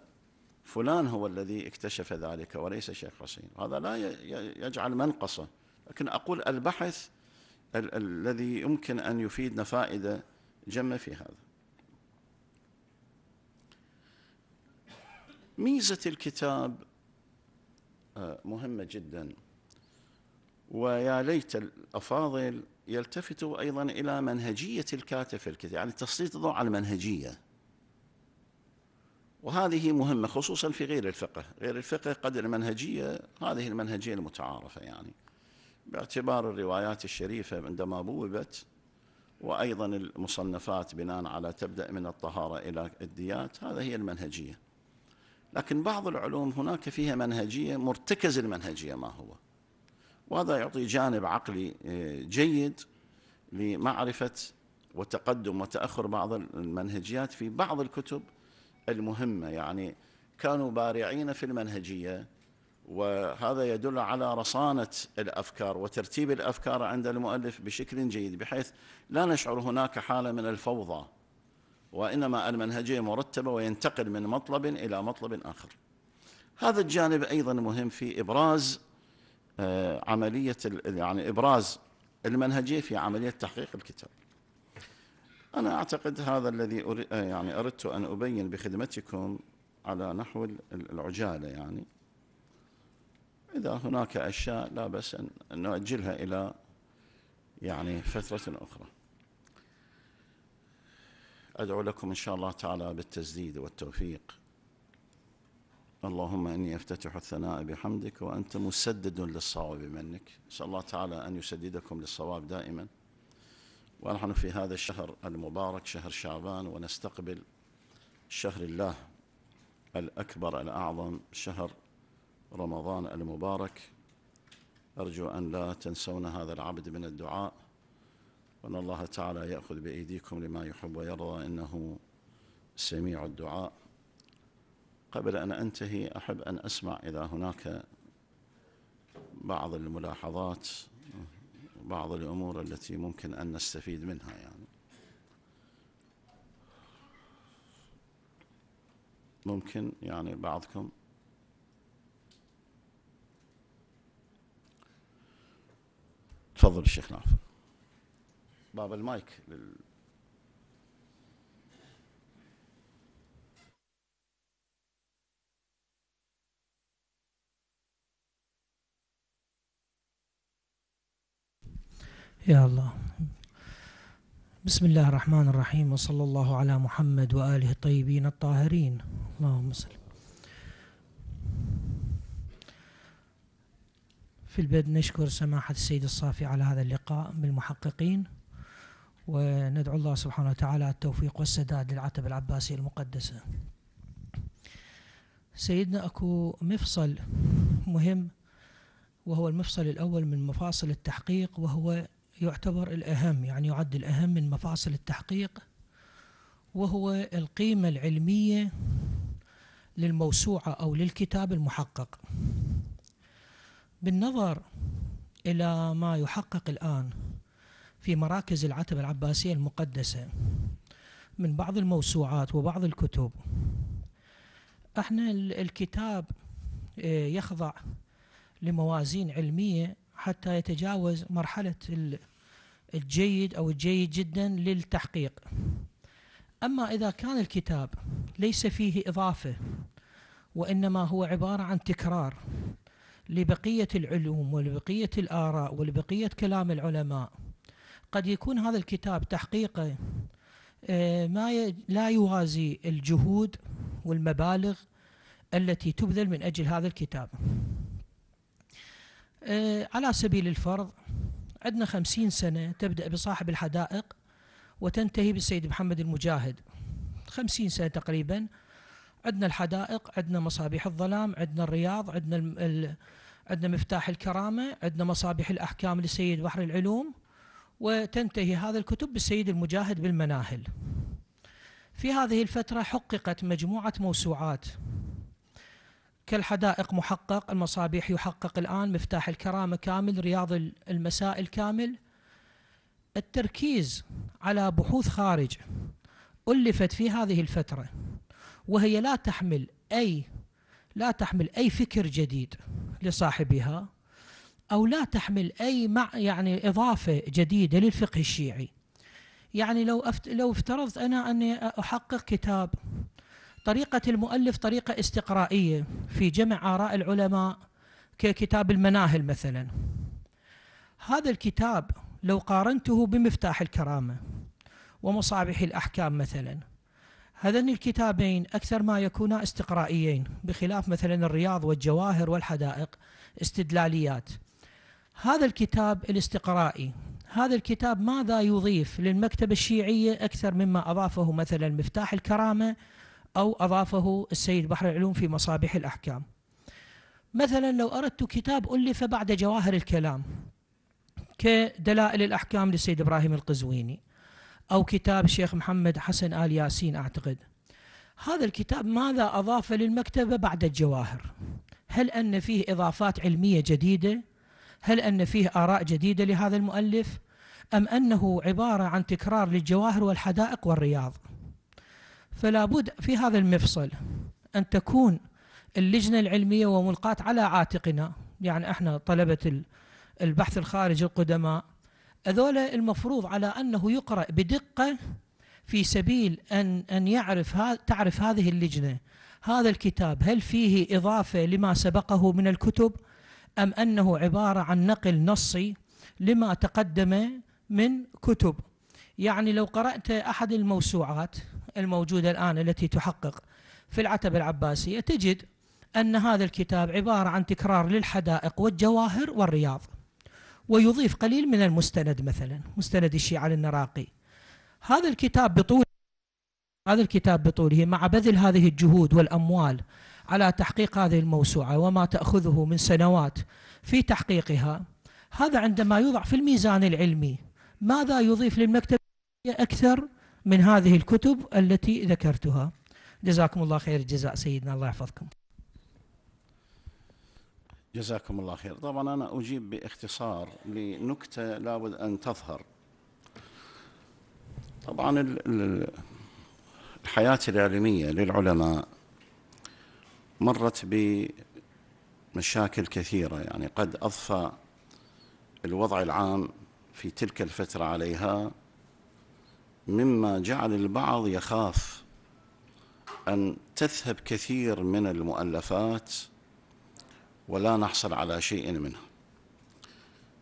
S3: فلان هو الذي اكتشف ذلك وليس شيخ حسين، هذا لا يجعل منقصه، لكن اقول البحث ال- الذي يمكن ان يفيدنا فائده جمه في هذا. ميزة الكتاب آه، مهمة جدا ويا ليت الأفاضل يلتفتوا أيضا إلى منهجية الكاتب في الكتاب يعني تسليط الضوء على المنهجية وهذه مهمة خصوصا في غير الفقه غير الفقه قد المنهجية هذه المنهجية المتعارفة يعني باعتبار الروايات الشريفة عندما بوبت وأيضا المصنفات بناء على تبدأ من الطهارة إلى الديات هذا هي المنهجية لكن بعض العلوم هناك فيها منهجية مرتكز المنهجية ما هو وهذا يعطي جانب عقلي آه، جيد لمعرفة وتقدم وتأخر بعض المنهجيات في بعض الكتب المهمة يعني كانوا بارعين في المنهجية وهذا يدل على رصانة الأفكار وترتيب الأفكار عند المؤلف بشكل جيد بحيث لا نشعر هناك حالة من الفوضى وإنما المنهجية مرتبة وينتقل من مطلب إلى مطلب آخر هذا الجانب أيضا مهم في إبراز آه، عملية يعني إبراز المنهجية في عملية تحقيق الكتاب أنا أعتقد هذا الذي آه، يعني أردت أن أبين بخدمتكم على نحو العجالة يعني إذا هناك أشياء لا بأس أن نؤجلها إلى يعني فترة أخرى أدعو لكم إن شاء الله تعالى بالتسديد والتوفيق اللهم إني أفتتح الثناء بحمدك وأنت مسدد للصواب بمنك أسأل الله تعالى أن يسددكم للصواب دائما ونحن في هذا الشهر المبارك شهر شعبان ونستقبل شهر الله الأكبر الأعظم شهر رمضان المبارك أرجو أن لا تنسون هذا العبد من الدعاء وأن الله تعالى يأخذ بأيديكم لما يحب ويرضى إنه سميع الدعاء قبل أن أنتهي أحب أن أسمع إذا هناك بعض الملاحظات بعض الأمور التي ممكن أن نستفيد منها يعني ممكن يعني بعضكم تفضل الشيخ نافذ باب المايك لل...
S4: يا الله بسم الله الرحمن الرحيم وصلى الله على محمد وآله الطيبين الطاهرين اللهم صل في البدء نشكر سماحة السيد الصافي على هذا اللقاء بالمحققين وندعو الله سبحانه وتعالى التوفيق والسداد للعتبة العباسية المقدسة سيدنا أكو مفصل مهم وهو المفصل الأول من مفاصل التحقيق وهو يعتبر الأهم يعني يعد الأهم من مفاصل التحقيق وهو القيمة العلمية للموسوعة أو للكتاب المحقق بالنظر إلى ما يحقق الآن في مراكز العتبة العباسية المقدسة من بعض الموسوعات وبعض الكتب احنا الكتاب آه، يخضع لموازين علمية حتى يتجاوز مرحلة الجيد أو الجيد جدا للتحقيق أما إذا كان الكتاب ليس فيه إضافة وإنما هو عبارة عن تكرار لبقية العلوم ولبقية الآراء ولبقية كلام العلماء قد يكون هذا الكتاب تحقيقه آه، ما لا يوازي الجهود والمبالغ التي تبذل من أجل هذا الكتاب آه، على سبيل الفرض عندنا خمسين سنة تبدأ بصاحب الحدائق وتنتهي بالسيد محمد المجاهد خمسين سنة تقريبا عندنا الحدائق عندنا مصابيح الظلام عندنا الرياض عندنا عندنا مفتاح الكرامة عندنا مصابيح الأحكام لسيد بحر العلوم وتنتهي هذا الكتب بالسيد المجاهد بالمناهل في هذه الفترة حققت مجموعة موسوعات كالحدائق محقق المصابيح يحقق الآن مفتاح الكرامة كامل رياض المسائل كامل التركيز على بحوث خارج ألفت في هذه الفترة وهي لا تحمل أي لا تحمل أي فكر جديد لصاحبها أو لا تحمل أي مع يعني إضافة جديدة للفقه الشيعي يعني لو أفت لو افترضت أنا أني أحقق كتاب طريقة المؤلف طريقة استقرائية في جمع آراء العلماء ككتاب المناهل مثلا هذا الكتاب لو قارنته بمفتاح الكرامة ومصابح الأحكام مثلا هذين الكتابين أكثر ما يكونا استقرائيين بخلاف مثلا الرياض والجواهر والحدائق استدلاليات هذا الكتاب الاستقرائي هذا الكتاب ماذا يضيف للمكتبة الشيعية أكثر مما أضافه مثلا مفتاح الكرامة أو أضافه السيد بحر العلوم في مصابيح الأحكام مثلا لو أردت كتاب ألف بعد جواهر الكلام كدلائل الأحكام للسيد إبراهيم القزويني أو كتاب الشيخ محمد حسن آل ياسين أعتقد هذا الكتاب ماذا أضاف للمكتبة بعد الجواهر هل أن فيه إضافات علمية جديدة هل أن فيه آراء جديدة لهذا المؤلف أم أنه عبارة عن تكرار للجواهر والحدائق والرياض فلا بد في هذا المفصل أن تكون اللجنة العلمية وملقاة على عاتقنا يعني احنا طلبة البحث الخارجي القدماء هذول المفروض على أنه يقرأ بدقة في سبيل أن أن يعرف تعرف هذه اللجنة هذا الكتاب هل فيه إضافة لما سبقه من الكتب أم أنه عبارة عن نقل نصي لما تقدم من كتب يعني لو قرأت أحد الموسوعات الموجودة الآن التي تحقق في العتبة العباسية تجد أن هذا الكتاب عبارة عن تكرار للحدائق والجواهر والرياض ويضيف قليل من المستند مثلا مستند الشيعة للنراقي هذا الكتاب بطول هذا الكتاب بطوله مع بذل هذه الجهود والأموال على تحقيق هذه الموسوعة وما تأخذه من سنوات في تحقيقها هذا عندما يوضع في الميزان العلمي ماذا يضيف للمكتبة أكثر من هذه الكتب التي ذكرتها جزاكم الله خير الجزاء سيدنا الله يحفظكم
S3: جزاكم الله خير طبعا أنا أجيب باختصار لنكتة لابد أن تظهر طبعا الحياة العلمية للعلماء مرت بمشاكل كثيرة يعني قد أضفى الوضع العام في تلك الفترة عليها مما جعل البعض يخاف أن تذهب كثير من المؤلفات ولا نحصل على شيء منها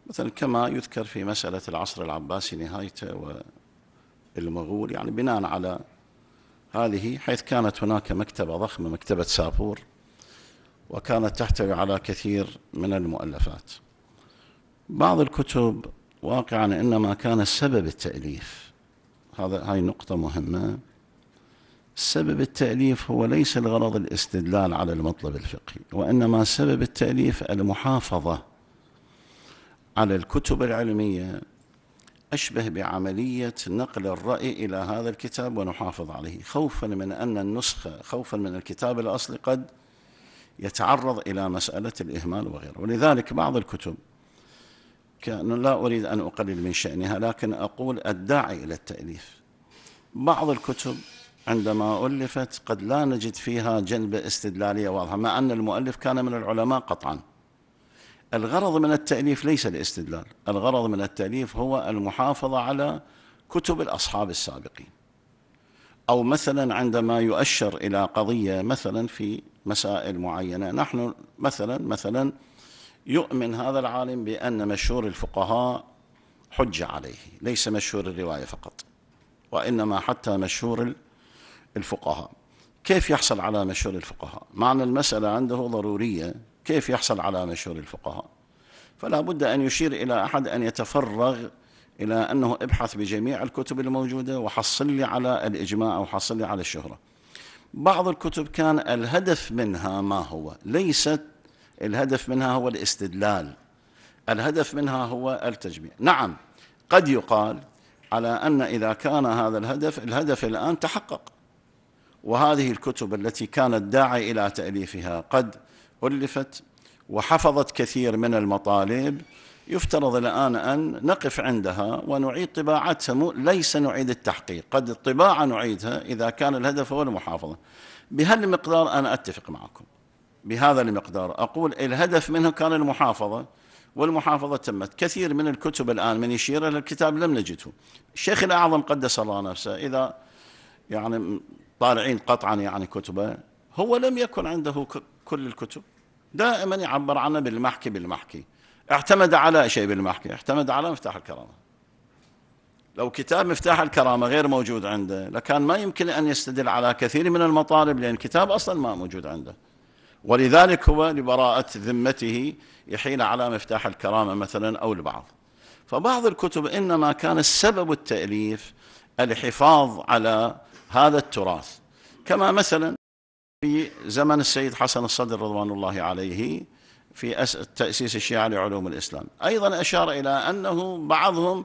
S3: مثلا كما يذكر في مسألة العصر العباسي نهايته والمغول يعني بناء على هذه حيث كانت هناك مكتبة ضخمة مكتبة سافور وكانت تحتوي على كثير من المؤلفات بعض الكتب واقعا إنما كان سبب التأليف هذا هاي نقطة مهمة سبب التأليف هو ليس الغرض الاستدلال على المطلب الفقهي وإنما سبب التأليف المحافظة على الكتب العلمية أشبه بعملية نقل الرأي إلى هذا الكتاب ونحافظ عليه خوفا من أن النسخة خوفا من الكتاب الأصلي قد يتعرض إلى مسألة الإهمال وغيره ولذلك بعض الكتب كان لا أريد أن أقلل من شأنها لكن أقول الداعي إلى التأليف بعض الكتب عندما ألفت قد لا نجد فيها جنبة استدلالية واضحة مع أن المؤلف كان من العلماء قطعا الغرض من التأليف ليس الاستدلال الغرض من التأليف هو المحافظة على كتب الأصحاب السابقين أو مثلا عندما يؤشر إلى قضية مثلا في مسائل معينة نحن مثلا مثلا يؤمن هذا العالم بأن مشهور الفقهاء حجة عليه ليس مشهور الرواية فقط وإنما حتى مشهور الفقهاء كيف يحصل على مشهور الفقهاء معنى المسألة عنده ضرورية كيف يحصل على نشور الفقهاء فلا بد أن يشير إلى أحد أن يتفرغ إلى أنه ابحث بجميع الكتب الموجودة وحصل لي على الإجماع أو حصل لي على الشهرة بعض الكتب كان الهدف منها ما هو ليست الهدف منها هو الاستدلال الهدف منها هو التجميع نعم قد يقال على أن إذا كان هذا الهدف الهدف الآن تحقق وهذه الكتب التي كان الداعي إلى تأليفها قد ألفت وحفظت كثير من المطالب يفترض الآن أن نقف عندها ونعيد طباعتها ليس نعيد التحقيق قد الطباعة نعيدها إذا كان الهدف هو المحافظة بهالمقدار أنا أتفق معكم بهذا المقدار أقول الهدف منه كان المحافظة والمحافظة تمت كثير من الكتب الآن من يشير إلى الكتاب لم نجده الشيخ الأعظم قدس الله نفسه إذا يعني طالعين قطعا يعني كتبه هو لم يكن عنده كل الكتب دائما يعبر عنه بالمحكي بالمحكي اعتمد على شيء بالمحكي اعتمد على مفتاح الكرامة لو كتاب مفتاح الكرامة غير موجود عنده لكان ما يمكن أن يستدل على كثير من المطالب لأن الكتاب أصلا ما موجود عنده ولذلك هو لبراءة ذمته يحيل على مفتاح الكرامة مثلا أو البعض فبعض الكتب إنما كان السبب التأليف الحفاظ على هذا التراث كما مثلا في زمن السيد حسن الصدر رضوان الله عليه في تأسيس الشيعة لعلوم الإسلام أيضا أشار إلى أنه بعضهم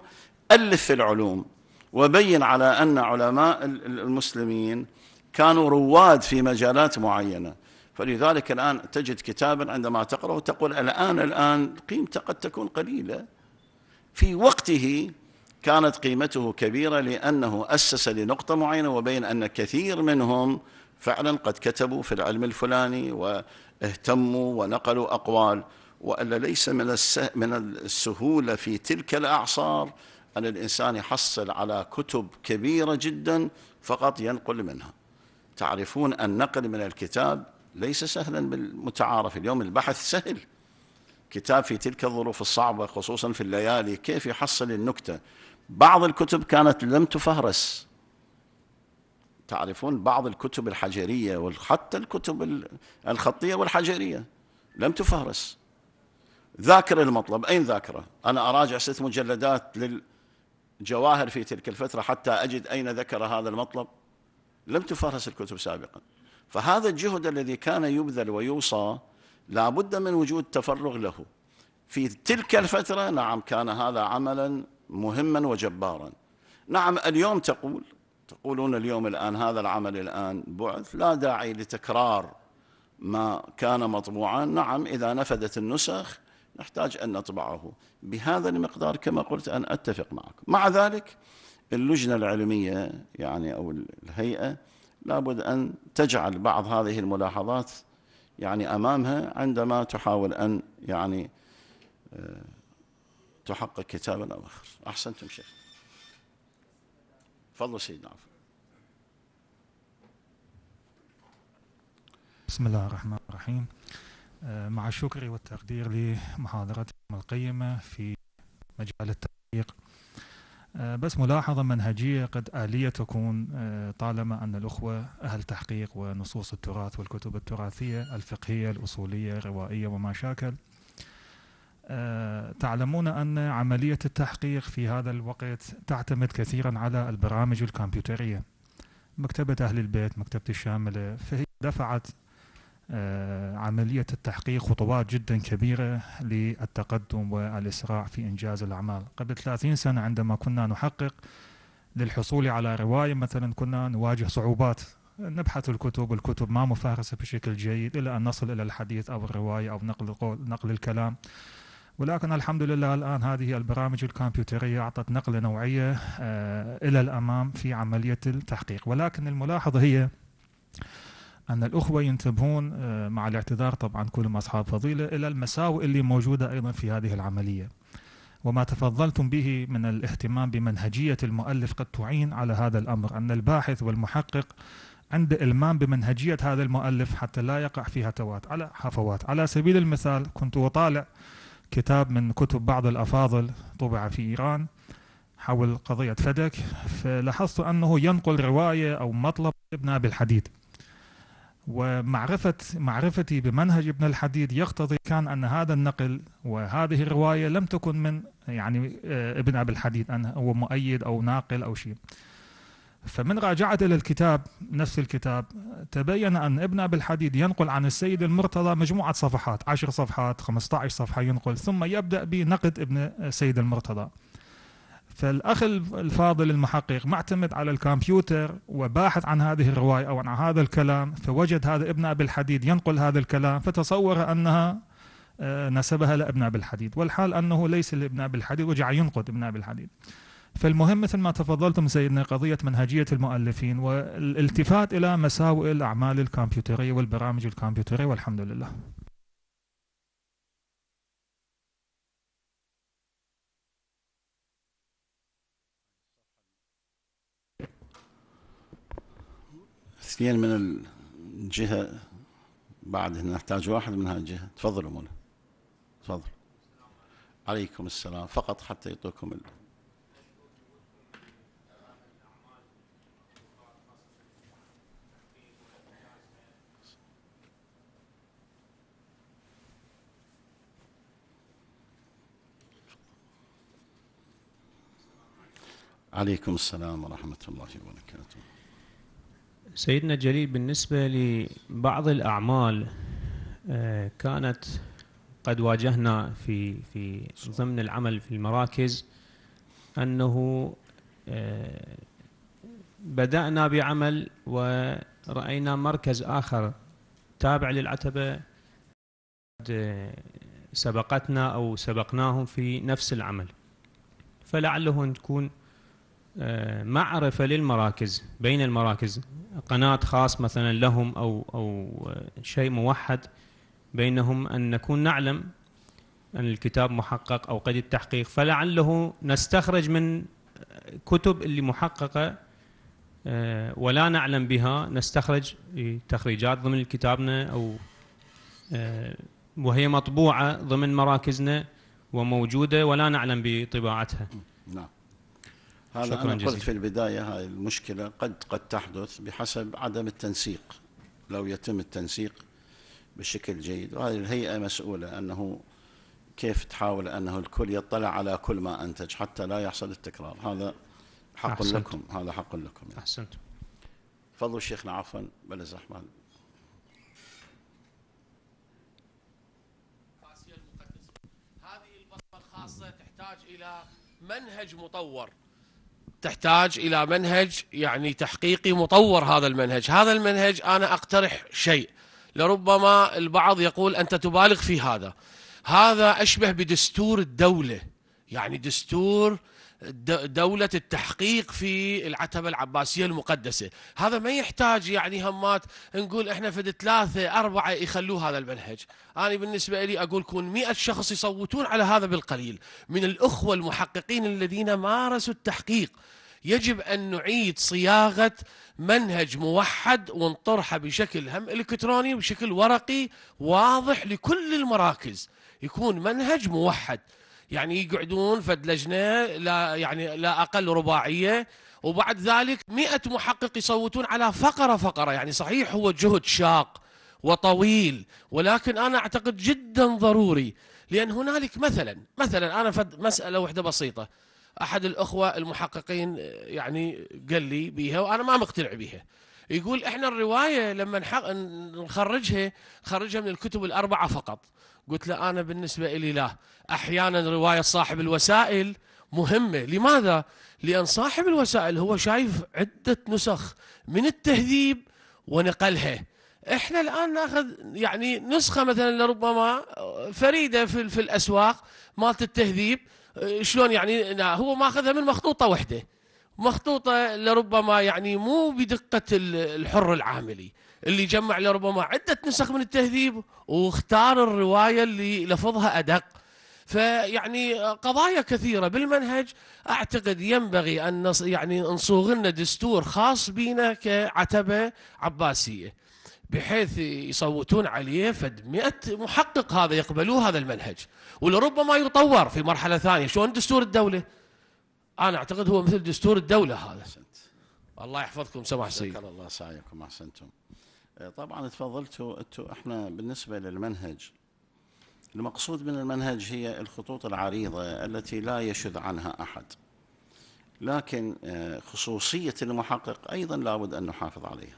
S3: ألف في العلوم وبين على أن علماء المسلمين كانوا رواد في مجالات معينة فلذلك الآن تجد كتابا عندما تقرأه تقول الآن الآن قيمته قد تكون قليلة في وقته كانت قيمته كبيرة لأنه أسس لنقطة معينة وبين أن كثير منهم فعلا قد كتبوا في العلم الفلاني واهتموا ونقلوا أقوال وألا ليس من, من السهولة في تلك الأعصار أن الإنسان يحصل على كتب كبيرة جدا فقط ينقل منها تعرفون النقل من الكتاب ليس سهلا بالمتعارف اليوم البحث سهل كتاب في تلك الظروف الصعبة خصوصا في الليالي كيف يحصل النكتة بعض الكتب كانت لم تفهرس تعرفون بعض الكتب الحجرية وحتى الكتب الخطية والحجرية لم تفهرس ذاكر المطلب أين ذاكرة أنا أراجع ست مجلدات للجواهر في تلك الفترة حتى أجد أين ذكر هذا المطلب لم تفهرس الكتب سابقا فهذا الجهد الذي كان يبذل ويوصى لا بد من وجود تفرغ له في تلك الفترة نعم كان هذا عملا مهما وجبارا نعم اليوم تقول تقولون اليوم الآن هذا العمل الآن بعث لا داعي لتكرار ما كان مطبوعا نعم إذا نفدت النسخ نحتاج أن نطبعه بهذا المقدار كما قلت أنا أتفق معك مع ذلك اللجنة العلمية يعني أو الهيئة لابد أن تجعل بعض هذه الملاحظات يعني أمامها عندما تحاول أن يعني آه، تحقق كتابا أو آخر أحسنتم شيخ تفضل سيدنا نعم. عفو
S5: بسم الله الرحمن الرحيم آه، مع شكري والتقدير لمحاضرتكم القيمة في مجال التحقيق آه، بس ملاحظة منهجية قد آلية تكون آه، طالما أن الأخوة أهل تحقيق ونصوص التراث والكتب التراثية الفقهية الأصولية الروائية وما شاكل آه، تعلمون أن عملية التحقيق في هذا الوقت تعتمد كثيرا على البرامج الكمبيوترية مكتبة أهل البيت مكتبة الشاملة فهي دفعت آه، عملية التحقيق خطوات جدا كبيرة للتقدم والإسراع في إنجاز الأعمال قبل 30 سنة عندما كنا نحقق للحصول على رواية مثلا كنا نواجه صعوبات نبحث الكتب الكتب ما مفهرسة بشكل جيد إلى أن نصل إلى الحديث أو الرواية أو نقل القول نقل الكلام ولكن الحمد لله الآن هذه البرامج الكمبيوترية أعطت نقلة نوعية آه، إلى الأمام في عملية التحقيق ولكن الملاحظة هي أن الأخوة ينتبهون آه، مع الاعتذار طبعا كلهم أصحاب فضيلة إلى المساوئ اللي موجودة أيضا في هذه العملية وما تفضلتم به من الاهتمام بمنهجية المؤلف قد تعين على هذا الأمر أن الباحث والمحقق عند إلمام بمنهجية هذا المؤلف حتى لا يقع فيها توات على حفوات على سبيل المثال كنت أطالع كتاب من كتب بعض الأفاضل طبع في إيران حول قضية فدك فلاحظت أنه ينقل رواية أو مطلب ابن أبي الحديد ومعرفة معرفتي بمنهج ابن الحديد يقتضي كان أن هذا النقل وهذه الرواية لم تكن من يعني آه، ابن أبي الحديد أنه هو مؤيد أو ناقل أو شيء فمن راجعت إلى الكتاب نفس الكتاب تبين أن ابن أبي الحديد ينقل عن السيد المرتضى مجموعة صفحات عشر صفحات 15 صفحة ينقل ثم يبدأ بنقد ابن السيد المرتضى فالأخ الفاضل المحقق معتمد على الكمبيوتر وباحث عن هذه الرواية أو عن هذا الكلام فوجد هذا ابن أبي الحديد ينقل هذا الكلام فتصور أنها آه، نسبها لابن أبي الحديد والحال أنه ليس لابن أبي الحديد وجع ينقد ابن أبي الحديد فالمهم مثل ما تفضلتم سيدنا قضية منهجية المؤلفين والالتفات إلى مساوئ الأعمال الكمبيوترية والبرامج الكمبيوترية والحمد لله
S3: اثنين من الجهة بعد نحتاج واحد من هالجهة تفضلوا منى تفضل عليكم السلام فقط حتى يعطوكم عليكم السلام ورحمة الله وبركاته
S6: سيدنا جليل بالنسبة لبعض الأعمال آه، كانت قد واجهنا في في ضمن العمل في المراكز أنه آه، بدأنا بعمل ورأينا مركز آخر تابع للعتبة آه، سبقتنا أو سبقناهم في نفس العمل فلعله أن تكون معرفة للمراكز بين المراكز قناة خاص مثلا لهم أو, أو شيء موحد بينهم أن نكون نعلم أن الكتاب محقق أو قد التحقيق فلعله نستخرج من كتب اللي محققة آه، ولا نعلم بها نستخرج تخريجات ضمن كتابنا أو آه، وهي مطبوعة ضمن مراكزنا وموجودة ولا نعلم بطباعتها
S3: نعم هذا شكرا أنا جزيلا قلت في البداية هاي المشكلة قد قد تحدث بحسب عدم التنسيق لو يتم التنسيق بشكل جيد وهذه الهيئة مسؤولة أنه كيف تحاول أنه الكل يطلع على كل ما أنتج حتى لا يحصل التكرار هذا حق أحسنت. لكم هذا حق لكم يعني. أحسنت فضل شيخنا عفوا بلا زحمة
S7: هذه البصمة الخاصة تحتاج إلى منهج مطور تحتاج إلى منهج يعني تحقيقي مطور هذا المنهج هذا المنهج أنا أقترح شيء لربما البعض يقول أنت تبالغ في هذا هذا أشبه بدستور الدولة يعني دستور دولة التحقيق في العتبة العباسية المقدسة هذا ما يحتاج يعني همات نقول احنا في ثلاثة أربعة يخلوا هذا المنهج أنا بالنسبة لي أقول كون مئة شخص يصوتون على هذا بالقليل من الأخوة المحققين الذين مارسوا التحقيق يجب أن نعيد صياغة منهج موحد ونطرحه بشكل هم إلكتروني وبشكل ورقي واضح لكل المراكز يكون منهج موحد يعني يقعدون فد لجنه لا يعني لا اقل رباعيه وبعد ذلك مئة محقق يصوتون على فقره فقره يعني صحيح هو جهد شاق وطويل ولكن انا اعتقد جدا ضروري لان هنالك مثلا مثلا انا فد مساله واحده بسيطه احد الاخوه المحققين يعني قال لي بيها وانا ما مقتنع بيها يقول احنا الروايه لما نخرجها نخرجها من الكتب الاربعه فقط قلت له أنا بالنسبة إلي لا أحيانا رواية صاحب الوسائل مهمة لماذا؟ لأن صاحب الوسائل هو شايف عدة نسخ من التهذيب ونقلها احنا الان ناخذ يعني نسخه مثلا لربما فريده في في الاسواق مالت التهذيب شلون يعني هو ماخذها من مخطوطه واحده مخطوطه لربما يعني مو بدقه الحر العاملي اللي جمع لربما عدة نسخ من التهذيب واختار الرواية اللي لفظها أدق فيعني قضايا كثيرة بالمنهج أعتقد ينبغي أن يعني نصوغ لنا دستور خاص بنا كعتبة عباسية بحيث يصوتون عليه فد 100 محقق هذا يقبلوه هذا المنهج ولربما يطور في مرحله ثانيه شلون دستور الدوله انا اعتقد هو مثل دستور الدوله هذا
S3: الله يحفظكم سماح السيد الله سعيكم احسنتم آه، طبعا تفضلتوا انتوا احنا بالنسبه للمنهج المقصود من المنهج هي الخطوط العريضه التي لا يشذ عنها احد لكن آه، خصوصيه المحقق ايضا لابد ان نحافظ عليها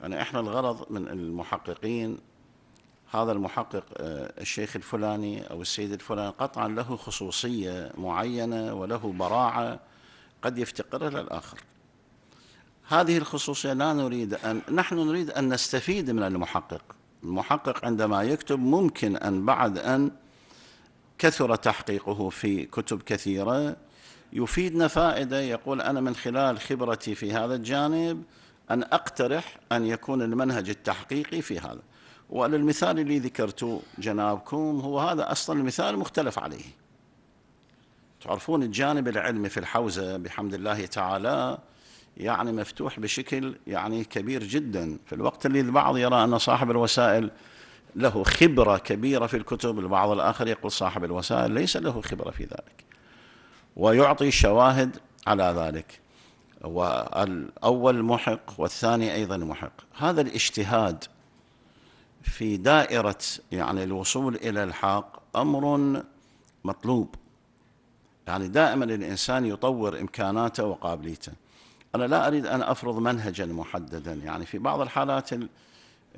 S3: يعني احنا الغرض من المحققين هذا المحقق آه، الشيخ الفلاني او السيد الفلاني قطعا له خصوصيه معينه وله براعه قد يفتقرها الاخر هذه الخصوصية لا نريد أن نحن نريد أن نستفيد من المحقق المحقق عندما يكتب ممكن أن بعد أن كثر تحقيقه في كتب كثيرة يفيدنا فائدة يقول أنا من خلال خبرتي في هذا الجانب أن أقترح أن يكون المنهج التحقيقي في هذا وللمثال اللي ذكرته جنابكم هو هذا أصلا المثال مختلف عليه تعرفون الجانب العلمي في الحوزة بحمد الله تعالى يعني مفتوح بشكل يعني كبير جدا في الوقت اللي البعض يرى أن صاحب الوسائل له خبرة كبيرة في الكتب البعض الآخر يقول صاحب الوسائل ليس له خبرة في ذلك ويعطي شواهد على ذلك والأول محق والثاني أيضا محق هذا الاجتهاد في دائرة يعني الوصول إلى الحق أمر مطلوب يعني دائما الإنسان يطور إمكاناته وقابليته أنا لا أريد أن أفرض منهجا محددا يعني في بعض الحالات الـ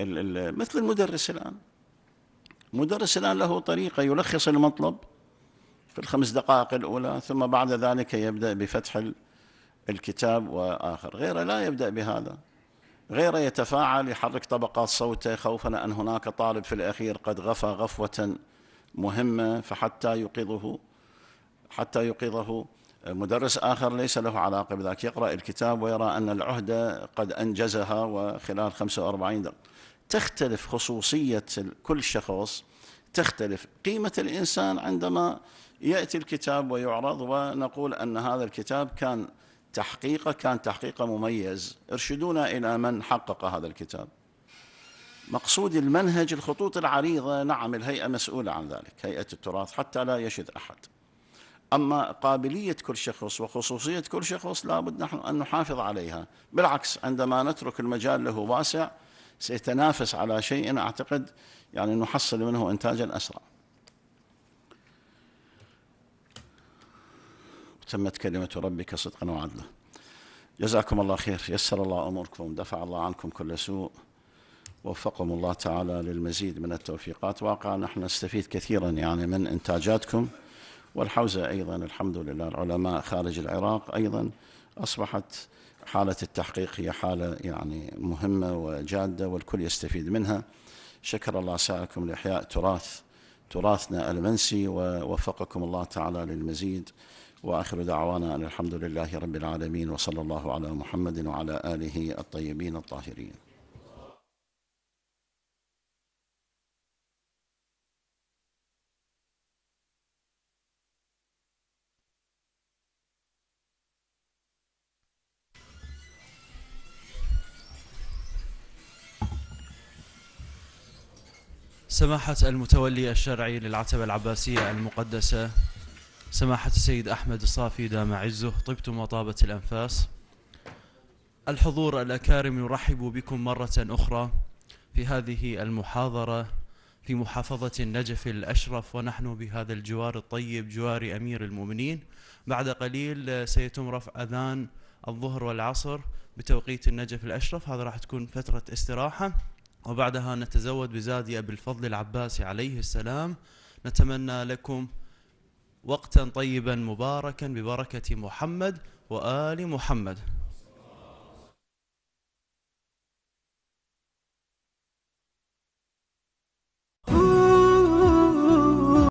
S3: الـ الـ مثل المدرس الآن مدرس الآن له طريقة يلخص المطلب في الخمس دقائق الأولى ثم بعد ذلك يبدأ بفتح الكتاب وآخر غيره لا يبدأ بهذا غيره يتفاعل يحرك طبقات صوته خوفا أن هناك طالب في الأخير قد غفى غفوة مهمة فحتى يوقظه حتى يوقظه مدرس آخر ليس له علاقة بذلك يقرأ الكتاب ويرى أن العهدة قد أنجزها وخلال 45 دقيقة تختلف خصوصية كل شخص تختلف قيمة الإنسان عندما يأتي الكتاب ويعرض ونقول أن هذا الكتاب كان تحقيقه كان تحقيقه مميز ارشدونا إلى من حقق هذا الكتاب مقصود المنهج الخطوط العريضة نعم الهيئة مسؤولة عن ذلك هيئة التراث حتى لا يشد أحد أما قابلية كل شخص وخصوصية كل شخص لابد نحن أن نحافظ عليها بالعكس عندما نترك المجال له واسع سيتنافس على شيء أعتقد يعني نحصل منه إنتاجا أسرع تمت كلمة ربك صدقا وعدلا جزاكم الله خير يسر الله أموركم دفع الله عنكم كل سوء وفقكم الله تعالى للمزيد من التوفيقات واقعا نحن نستفيد كثيرا يعني من إنتاجاتكم والحوزة أيضا الحمد لله العلماء خارج العراق أيضا أصبحت حالة التحقيق هي حالة يعني مهمة وجادة والكل يستفيد منها شكر الله سائركم لإحياء تراث تراثنا المنسي ووفقكم الله تعالى للمزيد واخر دعوانا ان الحمد لله رب العالمين وصلى الله على محمد وعلى اله الطيبين الطاهرين
S2: سماحة المتولي الشرعي للعتبة العباسية المقدسة سماحة السيد أحمد الصافي دام عزه طبتم وطابت الأنفاس الحضور الأكارم يرحب بكم مرة أخرى في هذه المحاضرة في محافظة النجف الأشرف ونحن بهذا الجوار الطيب جوار أمير المؤمنين بعد قليل سيتم رفع أذان الظهر والعصر بتوقيت النجف الأشرف هذا راح تكون فترة استراحة وبعدها نتزود بزادي أبي الفضل العباسي عليه السلام نتمنى لكم وقتا طيبا مباركا ببركة محمد وآل محمد